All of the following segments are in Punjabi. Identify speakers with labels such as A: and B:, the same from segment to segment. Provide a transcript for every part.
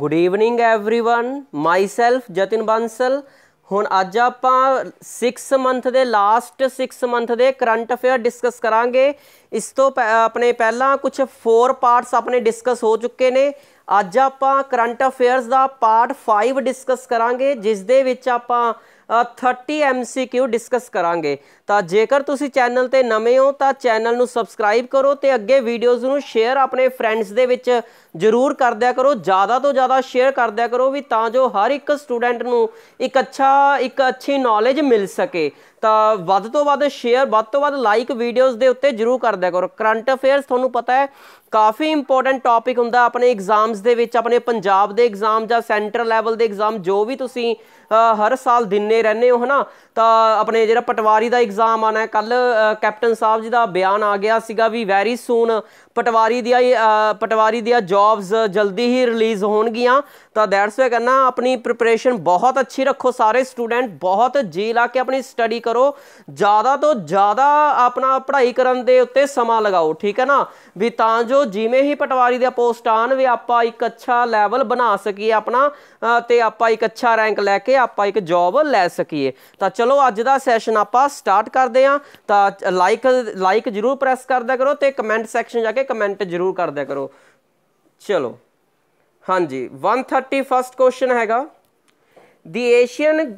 A: Good evening everyone myself Jatin Bansal ਹੁਣ ਅੱਜ ਆਪਾਂ 6 ਮੰਥ ਦੇ ਲਾਸਟ 6 ਮੰਥ ਦੇ ਕਰੰਟ ਅਫੇਅਰ ਡਿਸਕਸ ਕਰਾਂਗੇ ਇਸ ਤੋਂ ਆਪਣੇ ਪਹਿਲਾਂ ਕੁਝ 4 ਪਾਰਟਸ ਆਪਣੇ ਡਿਸਕਸ ਹੋ ਚੁੱਕੇ ਨੇ ਅੱਜ ਆਪਾਂ ਕਰੰਟ ਅਫੇਅਰਸ ਦਾ ਪਾਰਟ 5 ਡਿਸਕਸ ਕਰਾਂਗੇ ਜਿਸ ਦੇ ਵਿੱਚ ਆਪਾਂ 30 MCQ ਡਿਸਕਸ ਕਰਾਂਗੇ ਤਾਂ ਜੇਕਰ ਤੁਸੀਂ ਚੈਨਲ ਤੇ ਨਵੇਂ ਹੋ ਤਾਂ ਚੈਨਲ ਨੂੰ ਸਬਸਕ੍ਰਾਈਬ ਕਰੋ ਤੇ ਅੱਗੇ ਵੀਡੀਓਜ਼ ਨੂੰ ਸ਼ੇਅਰ ਆਪਣੇ ਫਰੈਂਡਸ ਦੇ ਵਿੱਚ ਜ਼ਰੂਰ ਕਰਦਿਆ ਕਰੋ ਜ਼ਿਆਦਾ ਤੋਂ ਜ਼ਿਆਦਾ ਸ਼ੇਅਰ ਕਰਦਿਆ ਕਰੋ ਵੀ ਤਾਂ ਜੋ ਹਰ ਇੱਕ ਸਟੂਡੈਂਟ ਨੂੰ ਇੱਕ ਅੱਛਾ ਇੱਕ ਅੱਛੀ ਨੌਲੇਜ ਮਿਲ ਸਕੇ ਤਾਂ ਵੱਧ ਤੋਂ ਵੱਧ ਸ਼ੇਅਰ ਵੱਧ ਤੋਂ ਵੱਧ ਲਾਈਕ ਵੀਡੀਓਜ਼ ਦੇ ਉੱਤੇ ਜ਼ਰੂਰ ਕਰਦਿਆ ਕਰੋ ਕਰੰਟ ਅਫੇਅਰਸ ਤੁਹਾਨੂੰ ਪਤਾ ਹੈ ਕਾਫੀ ਇੰਪੋਰਟੈਂਟ ਟੌਪਿਕ ਹੁੰਦਾ ਆਪਣੇ ਐਗਜ਼ਾਮਸ ਦੇ ਵਿੱਚ ਆਪਣੇ ਪੰਜਾਬ ਦੇ ਐਗਜ਼ਾਮ ਜਾਂ ਸੈਂਟਰ ਲੈਵਲ ਦੇ ਐਗਜ਼ਾਮ ਜੋ ਵੀ ਤੁਸੀਂ ਹਰ ਸਾਲ ਦਿੰਨੇ ਰਹਿੰਦੇ ਹੋ ਹਨਾ ਤਾਂ ਆਪਣੇ ਜਿਹੜਾ ਪਟਵਾਰੀ ਦਾ ਐਗਜ਼ਾਮ ਆਣਾ ਹੈ ਕੱਲ ਕੈਪਟਨ ਸਾਹਿਬ ਜੀ ਦਾ ਬਿਆਨ ਆ ਗਿਆ ਸੀਗਾ ਵੀ ਵੈਰੀ ਸੂਨ ਪਟਵਾਰੀ ਦੀ ਪਟਵਾਰੀ ਦੀਆਂ ਜੌਬਸ ਜਲਦੀ ਹੀ ਰਿਲੀਜ਼ ਹੋਣਗੀਆਂ ਤਾਂ ਦੈਟਸ ਵੇ ਕਹਿੰਨਾ ਆਪਣੀ ਪ੍ਰਿਪਰੇਸ਼ਨ ਬਹੁਤ ਅੱਛੀ ਰੱਖੋ ਸਾਰੇ ਸਟੂਡੈਂਟ ਬਹੁਤ ਜੀ ਲਾ ਕੇ ਆਪਣੀ ਸਟੱਡੀ ਕਰੋ ਜ਼ਿਆਦਾ ਤੋਂ ਜ਼ਿਆਦਾ ਆਪਣਾ ਪੜ੍ਹਾਈ ਕਰਨ ਦੇ ਉੱਤੇ ਸਮਾਂ ਲਗਾਓ ਠੀਕ ਹੈ ਨਾ ਵੀ ਤਾਂ ਜੋ ਜੋ ਜਿਵੇਂ ਹੀ ਪਟਵਾਰੀ ਦੇ ਪੋਸਟ ਆਣ ਵੀ ਆਪਾਂ ਇੱਕ ਅੱਛਾ ਲੈਵਲ ਬਣਾ ਸਕੀਏ ਆਪਣਾ ਤੇ ਆਪਾਂ ਇੱਕ ਅੱਛਾ ਰੈਂਕ ਲੈ ਕੇ ਆਪਾਂ ਇੱਕ ਜੌਬ ਲੈ ਸਕੀਏ ਤਾਂ ਚਲੋ ਅੱਜ ਦਾ ਸੈਸ਼ਨ ਆਪਾਂ ਸਟਾਰਟ ਕਰਦੇ ਆਂ ਤਾਂ ਲਾਈਕ ਲਾਈਕ ਜਰੂਰ ਪ੍ਰੈਸ ਕਰਦਿਆ ਕਰੋ ਤੇ ਕਮੈਂਟ ਸੈਕਸ਼ਨ ਜਾ ਕੇ ਕਮੈਂਟ ਜਰੂਰ ਕਰਦਿਆ ਕਰੋ ਚਲੋ ਹਾਂਜੀ 131st ਕੁਐਸਚਨ ਹੈਗਾ the Asian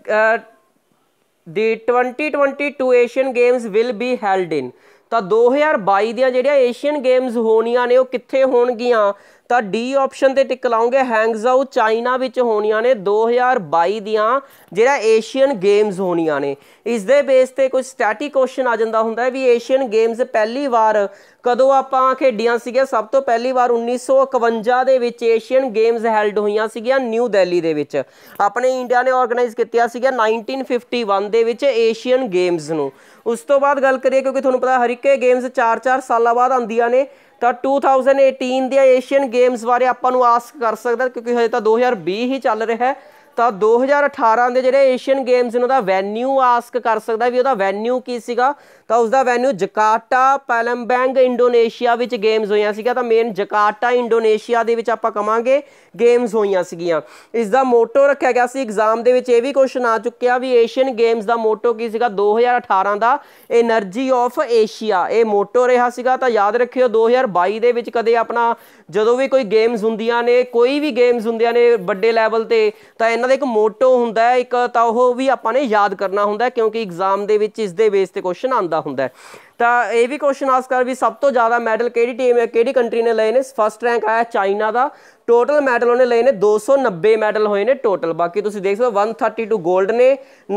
A: the 2022 Asian games will be held in ਤਾਂ 2022 ਦੀਆਂ ਜਿਹੜੀਆਂ ਏਸ਼ੀਅਨ ਗੇਮਸ ਹੋਣੀਆਂ ਨੇ ਉਹ ਕਿੱਥੇ ਹੋਣਗੀਆਂ ਤਾਂ ਡੀ ਆਪਸ਼ਨ ਤੇ ਟਿਕ ਲਾਉਂਗੇ ਹੈਂਗਜ਼ਾਓ ਚਾਈਨਾ ਵਿੱਚ ਹੋਣੀਆਂ ਨੇ 2022 ਦੀਆਂ ਜਿਹੜਾ ਏਸ਼ੀਅਨ ਗੇਮਸ ਹੋਣੀਆਂ ਨੇ ਇਸ ਦੇ ਬੇਸ ਤੇ ਕੁਝ ਸਟੈਟਿਕ ਕੁਐਸਚਨ ਆ ਜਾਂਦਾ ਹੁੰਦਾ ਹੈ ਵੀ ਏਸ਼ੀਅਨ ਗੇਮਸ ਪਹਿਲੀ ਵਾਰ ਕਦੋਂ ਆਪਾਂ ਖੇਡੀਆਂ ਸੀਗੀਆਂ ਸਭ ਤੋਂ ਪਹਿਲੀ ਵਾਰ 1951 ਦੇ ਵਿੱਚ ਏਸ਼ੀਅਨ ਗੇਮਸ ਹੈਲਡ ਹੋਈਆਂ ਸੀਗੀਆਂ ਨਿਊ ਦਿੱਲੀ ਦੇ ਵਿੱਚ ਆਪਣੇ ਇੰਡੀਆ ਨੇ ਆਰਗੇਨਾਈਜ਼ ਕੀਤੀਆਂ ਸੀਗੀਆਂ 1951 ਦੇ ਵਿੱਚ ਏਸ਼ੀਅਨ ਗੇਮਸ ਨੂੰ ਉਸ ਤੋਂ ਬਾਅਦ ਗੱਲ ਕਰੀਏ ਕਿਉਂਕਿ ਤੁਹਾਨੂੰ ਪਤਾ ਹਰ ਇੱਕੇ ਗੇਮਸ 4-4 ਸਾਲਾਂ ਬਾਅਦ ਆਉਂਦੀਆਂ ਨੇ ਤਾਂ 2018 ਦੀਆਂ ਏਸ਼ੀਅਨ ਗੇਮਸ ਬਾਰੇ ਆਪਾਂ ਨੂੰ ਆਸ ਕਰ ਸਕਦਾ ਕਿਉਂਕਿ ਹਜੇ ਤਾਂ 2020 ਹੀ ਚੱਲ ਰਿਹਾ ਹੈ ਤਾਂ 2018 ਦੇ ਜਿਹੜੇ ਏਸ਼ੀਅਨ ਗੇਮਸ ਨੇ ਉਹਦਾ ਵੈਨਿਊ ਆਸਕ ਕਰ ਸਕਦਾ ਵੀ ਉਹਦਾ ਵੈਨਿਊ ਕੀ ਸੀਗਾ ਤਾਂ ਉਸਦਾ ਵੈਨਿਊ ਜਕਾਰਟਾ ਪੈਲਮਬੈਂਗ ਇੰਡੋਨੇਸ਼ੀਆ ਵਿੱਚ ਗੇਮਸ ਹੋਈਆਂ ਸੀਗਾ ਤਾਂ ਮੇਨ ਜਕਾਰਟਾ ਇੰਡੋਨੇਸ਼ੀਆ ਦੇ ਵਿੱਚ ਆਪਾਂ ਕਵਾਂਗੇ ਗੇਮਸ ਹੋਈਆਂ ਸੀਗੀਆਂ ਇਸ ਦਾ ਮੋਟੋ ਰੱਖਿਆ ਗਿਆ ਸੀ ਐਗਜ਼ਾਮ ਦੇ ਵਿੱਚ ਇਹ ਵੀ ਕੁਐਸਚਨ ਆ ਚੁੱਕਿਆ ਵੀ ਏਸ਼ੀਅਨ ਗੇਮਸ ਦਾ ਮੋਟੋ ਕੀ ਸੀਗਾ 2018 ਦਾ એનર્ਜੀ ਆਫ ਏਸ਼ੀਆ ਇਹ ਮੋਟੋ ਰਿਹਾ ਸੀਗਾ ਤਾਂ ਯਾਦ ਰੱਖਿਓ 2022 ਦੇ ਵਿੱਚ ਕਦੇ ਆਪਣਾ ਜਦੋਂ ਵੀ ਕੋਈ ਗੇਮਸ ਹੁੰਦੀਆਂ ਨੇ ਕੋਈ ਵੀ ਗੇਮਸ ਹੁੰਦੀਆਂ ਨੇ ਵੱਡੇ ਲੈਵਲ ਤੇ ਤਾਂ ਇਹਨਾਂ ਦਾ ਇੱਕ ਮੋਟੋ ਹੁੰਦਾ ਹੈ ਇੱਕ ਤਾਂ ਉਹ ਵੀ ਆਪਾਂ ਨੇ ਯਾਦ ਕਰਨਾ ਹੁੰਦਾ ਕਿਉਂਕਿ ਐਗਜ਼ਾਮ ਦੇ ਵਿੱਚ ਇਸ ਦੇ ਬੇਸ ਤੇ ਕੁਐਸਚਨ ਆਂਦਾ ਹੁੰਦਾ ਹੈ ਤਾਂ ਇਹ ਵੀ ਕੁਐਸਚਨ ਆਸ ਕਰ ਵੀ ਸਭ ਤੋਂ ਜ਼ਿਆਦਾ ਮੈਡਲ ਕਿਹੜੀ ਟੀਮ ਹੈ ਕਿਹੜੀ ਕੰਟਰੀ ਨੇ ਲਏ ਨੇ ਫਸਟ ਰੈਂਕ ਆਇਆ ਚਾਈਨਾ ਦਾ ਟੋਟਲ ਮੈਡਲ ਉਹਨੇ ਲਏ ਨੇ 290 ਮੈਡਲ ਹੋਏ ਨੇ ਟੋਟਲ ਬਾਕੀ ਤੁਸੀਂ ਦੇਖ ਸਕਦੇ ਹੋ 132 골ਡ ਨੇ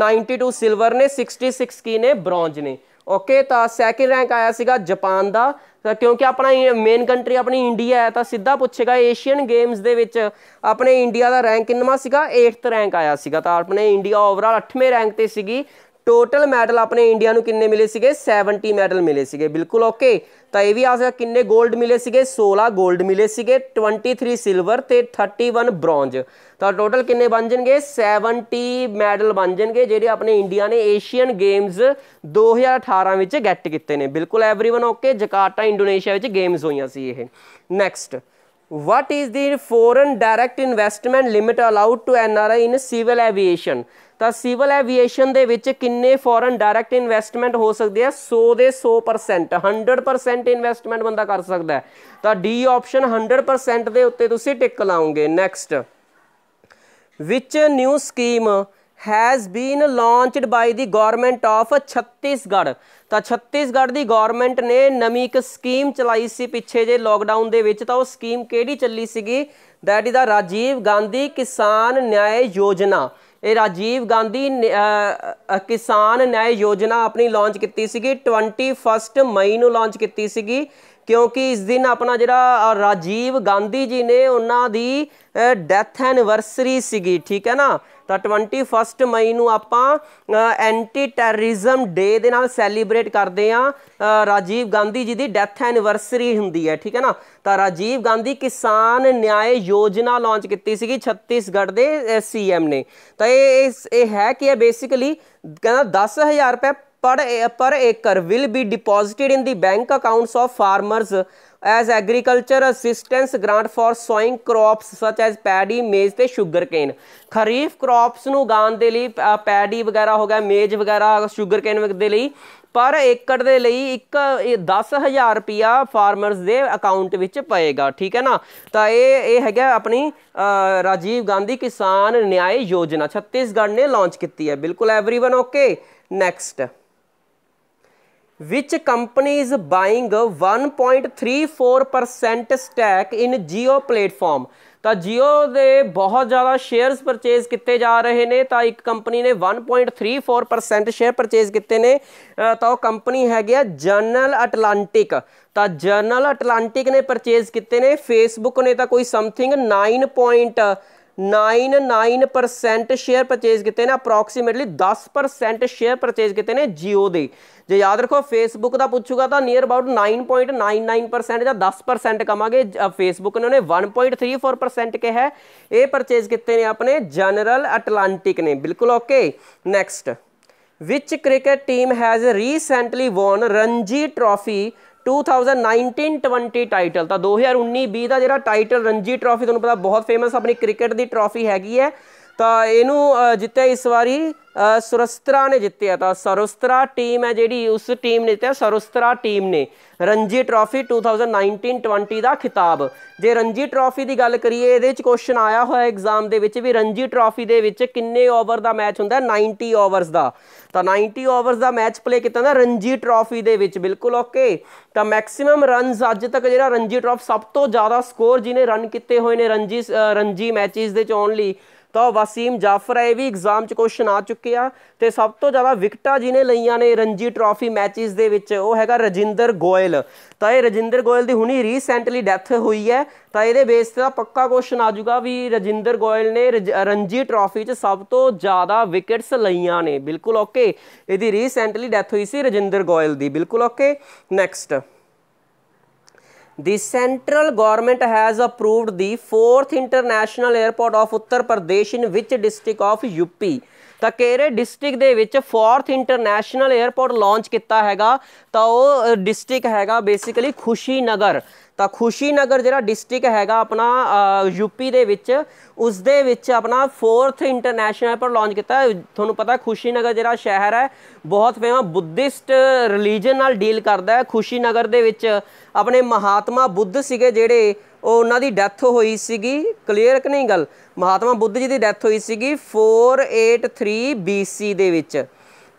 A: 92 ਸਿਲਵਰ ਨੇ 66 ਕੀ ਨੇ ਬ੍ਰੌਂਜ ਨੇ ਓਕੇ ਤਾਂ ਸੈਕਿੰਡ ਰੈਂਕ ਆਇਆ ਸੀਗਾ ਜਾਪਾਨ ਦਾ ਕਿਉਂਕਿ ਆਪਣਾ ਮੇਨ ਕੰਟਰੀ ਆਪਣੀ ਇੰਡੀਆ ਹੈ ਤਾਂ ਸਿੱਧਾ ਪੁੱਛੇਗਾ ਏਸ਼ੀਅਨ ਗੇਮਸ ਦੇ ਵਿੱਚ ਆਪਣੇ ਇੰਡੀਆ ਦਾ ਰੈਂਕ ਕਿੰਨਾ ਸੀਗਾ 8th ਰੈਂਕ ਆਇਆ ਸੀਗਾ ਤਾਂ ਆਪਣੇ ਇੰਡੀਆ ਓਵਰਆਲ 8ਵੇਂ ਰੈਂਕ ਤੇ ਸੀਗੀ ਟੋਟਲ ਮੈਡਲ ਆਪਣੇ ਇੰਡੀਆ ਨੂੰ ਕਿੰਨੇ ਮਿਲੇ ਸੀਗੇ 70 ਮੈਡਲ ਮਿਲੇ ਸੀਗੇ ਬਿਲਕੁਲ ਓਕੇ ਤਾਂ ਇਹ ਵੀ ਆ ਗਿਆ ਕਿੰਨੇ 골ਡ ਮਿਲੇ ਸੀਗੇ 16 골ਡ ਮਿਲੇ ਸੀਗੇ 23 ਸਿਲਵਰ ਤੇ 31 ਬ੍ਰੌਂਜ ਤਾਂ ਟੋਟਲ ਕਿੰਨੇ ਬਣ ਜਾਣਗੇ 70 ਮੈਡਲ ਬਣ ਜਾਣਗੇ ਜਿਹੜੇ ਆਪਣੇ ਇੰਡੀਆ ਨੇ ਏਸ਼ੀਅਨ ਗੇਮਸ 2018 ਵਿੱਚ ਗੈਟ ਕੀਤੇ ਨੇ ਬਿਲਕੁਲ एवरीवन ਓਕੇ ਜਕਾਰਟਾ ਇੰਡੋਨੇਸ਼ੀਆ ਵਿੱਚ ਗੇਮਸ ਹੋਈਆਂ ਸੀ ਇਹ next what is the foreign direct investment limit allowed to NRI in civil aviation ਤਾਂ ਸਿਵਲ ਐਵੀਏਸ਼ਨ ਦੇ ਵਿੱਚ ਕਿੰਨੇ ਫੋਰਨ ਡਾਇਰੈਕਟ ਇਨਵੈਸਟਮੈਂਟ ਹੋ ਸਕਦੇ ਆ 100 ਦੇ 100% 100% ਇਨਵੈਸਟਮੈਂਟ ਬੰਦਾ ਕਰ ਸਕਦਾ ਤਾਂ ਡੀ ਆਪਸ਼ਨ 100% ਦੇ ਉੱਤੇ ਤੁਸੀਂ ਟਿਕ ਲਾਉਂਗੇ next which new scheme has been launched by the government of Chhattisgarh ਤਾਂ ਛੱਤੀਸਗੜ ਦੀ ਗਵਰਨਮੈਂਟ ਨੇ ਨਵੀਂ ਇੱਕ ਸਕੀਮ ਚਲਾਈ ਸੀ ਪਿੱਛੇ ਜੇ ਲੋਕਡਾਊਨ ਦੇ ਵਿੱਚ ਤਾਂ ਉਹ ਸਕੀਮ ਕਿਹੜੀ ਚੱਲੀ ਸੀਗੀ that is the Rajiv Gandhi Kisan Nyay ਯੋਜਨਾ ਇਹ ਰਾਜੀਵ ਗਾਂਧੀ ਕਿਸਾਨ ਨਿਆਏ ਯੋਜਨਾ ਆਪਣੀ ਲਾਂਚ ਕੀਤੀ ਸੀਗੀ 21 ਮਈ ਨੂੰ ਲਾਂਚ ਕੀਤੀ ਸੀਗੀ ਕਿਉਂਕਿ ਇਸ ਦਿਨ ਆਪਣਾ ਜਿਹੜਾ ਰਾਜੀਵ ਗਾਂਧੀ ਜੀ ਨੇ ਉਹਨਾਂ ਦੀ ਡੈਥ ਐਨਿਵਰਸਰੀ ਸੀਗੀ ਠੀਕ ਹੈ ਨਾ ਤਾਂ 21 ਮਈ ਨੂੰ ਆਪਾਂ ਐਂਟੀ ਟੈਰਰਿਜ਼ਮ ਡੇ ਦੇ ਨਾਲ ਸੈਲੀਬ੍ਰੇਟ ਕਰਦੇ ਆ ਰਾਜੀਵ ਗਾਂਧੀ ਜੀ ਦੀ ਡੈਥ ਐਨਿਵਰਸਰੀ ਹੁੰਦੀ ਹੈ ਠੀਕ ਹੈ ਨਾ ਤਾਂ ਰਾਜੀਵ ਗਾਂਧੀ ਕਿਸਾਨ ਨਿਆਇ ਯੋਜਨਾ ਲਾਂਚ ਕੀਤੀ ਸੀਗੀ ਛੱਤੀਸਗੜ੍ਹ ਦੇ ਸੀਐਮ ਨੇ ਤਾਂ ਇਹ ਇਹ ਹੈ ਕਿ ਇਹ ਬੇਸਿਕਲੀ ਕਹਿੰਦਾ 10000 ਰੁਪਏ per, per acre will be deposited in the bank accounts of farmers as agriculture assistance grant for sowing crops such as paddy maize ਤੇ sugarcane ਖਰੀਫ crops ਨੂੰ ਉਗਾਉਣ ਦੇ ਲਈ paddy ਵਗੈਰਾ ਹੋ ਗਿਆ maize ਵਗੈਰਾ sugarcane ਦੇ ਲਈ ਪਰ ਏਕੜ ਦੇ ਲਈ ਇੱਕ 10000 ਰੁਪਿਆ ਫਾਰਮਰਸ ਦੇ ਅਕਾਊਂਟ ਵਿੱਚ ਪਏਗਾ ਠੀਕ ਹੈ ਨਾ ਤਾਂ ਇਹ ਇਹ ਹੈਗਾ ਆਪਣੀ ਰਾਜੀਵ ਗਾਂਧੀ ਕਿਸਾਨ ਨਿਆਂ ਯੋਜਨਾ ਛੱਤੀਸਗੜ੍ਹ ਨੇ ਲਾਂਚ ਕੀਤੀ ਹੈ ਬਿਲਕੁਲ एवरीवन ਓਕੇ ਨੈਕਸਟ ਵਿਚ ਕੰਪਨੀਆਂ is buying 1.34% stake in Jio platform ਤਾਂ Jio ਦੇ ਬਹੁਤ ਜ਼ਿਆਦਾ ਸ਼ੇਅਰਸ ਪਰਚੇਸ ਕੀਤੇ ਜਾ ਰਹੇ ਨੇ ਤਾਂ ਇੱਕ ਕੰਪਨੀ ਨੇ 1.34% ਸ਼ੇਅਰ ਪਰਚੇਸ ਕੀਤੇ ਨੇ ਤਾਂ ਉਹ ਕੰਪਨੀ ਹੈਗੀ ਆ ਜਰਨਲ ਅਟਲਾਂਟਿਕ ਤਾਂ ਜਰਨਲ ਅਟਲਾਂਟਿਕ ਨੇ ਪਰਚੇਸ ਕੀਤੇ ਨੇ ਫੇਸਬੁੱਕ ਨੇ ਤਾਂ ਕੋਈ something 9. Nine nine percent share purchase किए हैं अप्रोक्सीमेटली दस परसेंट शेयर परचेज किए हैं जियो के जो याद रखो फेसबुक का पूछूगा तो near about nine point nine nine percent या दस परसेंट कहे फेसबुक ने उन्हें one point three four percent कहा है ये परचेज किए हैं अपने जनरल अटलांटिक ने बिल्कुल okay next which cricket team has recently won Ranji trophy 2019-20 title ਤਾਂ 2019-20 ਦਾ ਜਿਹੜਾ ਟਾਈਟਲ ਰਣਜੀ ਟਰਾਫੀ ਤੁਹਾਨੂੰ ਪਤਾ ਬਹੁਤ ਫੇਮਸ ਆਪਣੀ ਕ੍ਰਿਕਟ ਦੀ ਟਰਾਫੀ ਹੈਗੀ ਹੈ ਤਾਂ ਇਹਨੂੰ ਜਿੱਤਿਆ ਇਸ ਵਾਰੀ ਸਰਸਤਰਾ ਨੇ ਜਿੱਤਿਆ ਤਾਂ ਸਰਸਤਰਾ ਟੀਮ ਹੈ ਜਿਹੜੀ ਉਸ ਟੀਮ ਨੇ ਜਿੱਤਿਆ ਸਰਸਤਰਾ ਟੀਮ ਨੇ ਰਣਜੀ ਟਰਾਫੀ 2019-20 ਦਾ ਖਿਤਾਬ ਜੇ ਰਣਜੀ ਟਰਾਫੀ ਦੀ ਗੱਲ ਕਰੀਏ ਇਹਦੇ ਵਿੱਚ ਕੁਐਸਚਨ ਆਇਆ ਹੋਇਆ ਐਗਜ਼ਾਮ ਦੇ ਵਿੱਚ ਵੀ ਰਣਜੀ ਟਰਾਫੀ ਦੇ ਵਿੱਚ ਕਿੰਨੇ ਓਵਰ ਦਾ ਮੈਚ ਹੁੰਦਾ 90 ਓਵਰਸ ਦਾ ਤਾਂ 90 ਓਵਰਸ ਦਾ ਮੈਚ ਪਲੇ ਕੀਤਾ ਨਾ ਰਣਜੀ ਟਰਾਫੀ ਦੇ ਵਿੱਚ ਬਿਲਕੁਲ ਓਕੇ ਤਾਂ ਮੈਕਸਿਮਮ ਰਨਸ ਅੱਜ ਤੱਕ ਜਿਹੜਾ ਰਣਜੀ ਟਰਾਫ ਸਭ ਤੋਂ ਜ਼ਿਆਦਾ ਸਕੋਰ ਜਿਹਨੇ ਰਨ ਕੀਤੇ ਹੋਏ ਨੇ ਰਣਜੀ ਰਣਜੀ ਮੈਚਸ ਦੇ ਚ ਓਨਲੀ ਤਾਂ ਵਸੀਮ ਜਾਫਰ ਇਹ ਵੀ ਐਗਜ਼ਾਮ 'ਚ ਕੁਐਸਚਨ ਆ ਚੁੱਕੇ ਆ ਤੇ ਸਭ ਤੋਂ ਜ਼ਿਆਦਾ ਵਿਕਟਾਂ ਜਿਨੇ ਲਈਆਂ ਨੇ ਰਣਜੀ ਟਰਾਫੀ ਮੈਚਸ ਦੇ ਵਿੱਚ ਉਹ ਹੈਗਾ ਰਜਿੰਦਰ ਗੋਇਲ ਤਾਂ ਇਹ ਰਜਿੰਦਰ ਗੋਇਲ ਦੀ ਹੁਣੀ ਰੀਸੈਂਟਲੀ ਡੈਥ ਹੋਈ ਹੈ ਤਾਂ ਇਹਦੇ ਬੇਸ ਤੇ ਪੱਕਾ ਕੁਐਸਚਨ ਆ ਜਾਊਗਾ ਵੀ ਰਜਿੰਦਰ ਗੋਇਲ ਨੇ ਰਣਜੀ ਟਰਾਫੀ 'ਚ ਸਭ ਤੋਂ ਜ਼ਿਆਦਾ ਵਿਕਟਸ ਲਈਆਂ ਨੇ ਬਿਲਕੁਲ ਓਕੇ ਇਹਦੀ ਰੀਸੈਂਟਲੀ ਡੈਥ ਹੋਈ ਸੀ ਰਜਿੰਦਰ ਗੋਇਲ ਦੀ ਬਿਲਕੁਲ okay next the central government has approved the fourth international airport of Uttar Pradesh in which district of UP ਤਾਂ ਕਿਹੜੇ ਡਿਸਟ੍ਰਿਕਟ ਦੇ ਵਿੱਚ ਫੋਰਥ ਇੰਟਰਨੈਸ਼ਨਲ 에ਅਰਪੋਰਟ ਲਾਂਚ ਕੀਤਾ ਹੈਗਾ ਤਾਂ ਉਹ ਡਿਸਟ੍ਰਿਕਟ ਹੈਗਾ ਬੇਸਿਕਲੀ ਖੁਸ਼ੀ ਨਗਰ ਤਾਂ ਖੁਸ਼ੀਨਗਰ ਜਿਹੜਾ ਡਿਸਟ੍ਰਿਕਟ ਹੈਗਾ ਆਪਣਾ ਯੂਪੀ ਦੇ ਵਿੱਚ ਉਸ ਦੇ ਵਿੱਚ ਆਪਣਾ 4th ਇੰਟਰਨੈਸ਼ਨਲ ਪਰ ਲਾਂਚ ਕੀਤਾ ਤੁਹਾਨੂੰ ਪਤਾ ਖੁਸ਼ੀਨਗਰ ਜਿਹੜਾ ਸ਼ਹਿਰ ਹੈ ਬਹੁਤ ਫੇਮਸ ਬੁੱਧਿਸਟ ਰਿਲੀਜੀਅਨ ਨਾਲ ਡੀਲ ਕਰਦਾ ਹੈ ਖੁਸ਼ੀਨਗਰ ਦੇ ਵਿੱਚ ਆਪਣੇ ਮਹਾਤਮਾ ਬੁੱਧ ਸੀਗੇ ਜਿਹੜੇ ਉਹ ਉਹਨਾਂ ਦੀ ਡੈਥ ਹੋਈ ਸੀਗੀ ਕਲੀਅਰ ਕਿ ਨਹੀਂ ਗੱਲ ਮਹਾਤਮਾ ਬੁੱਧ ਜੀ ਦੀ ਡੈਥ ਹੋਈ ਸੀਗੀ 483 BC ਦੇ ਵਿੱਚ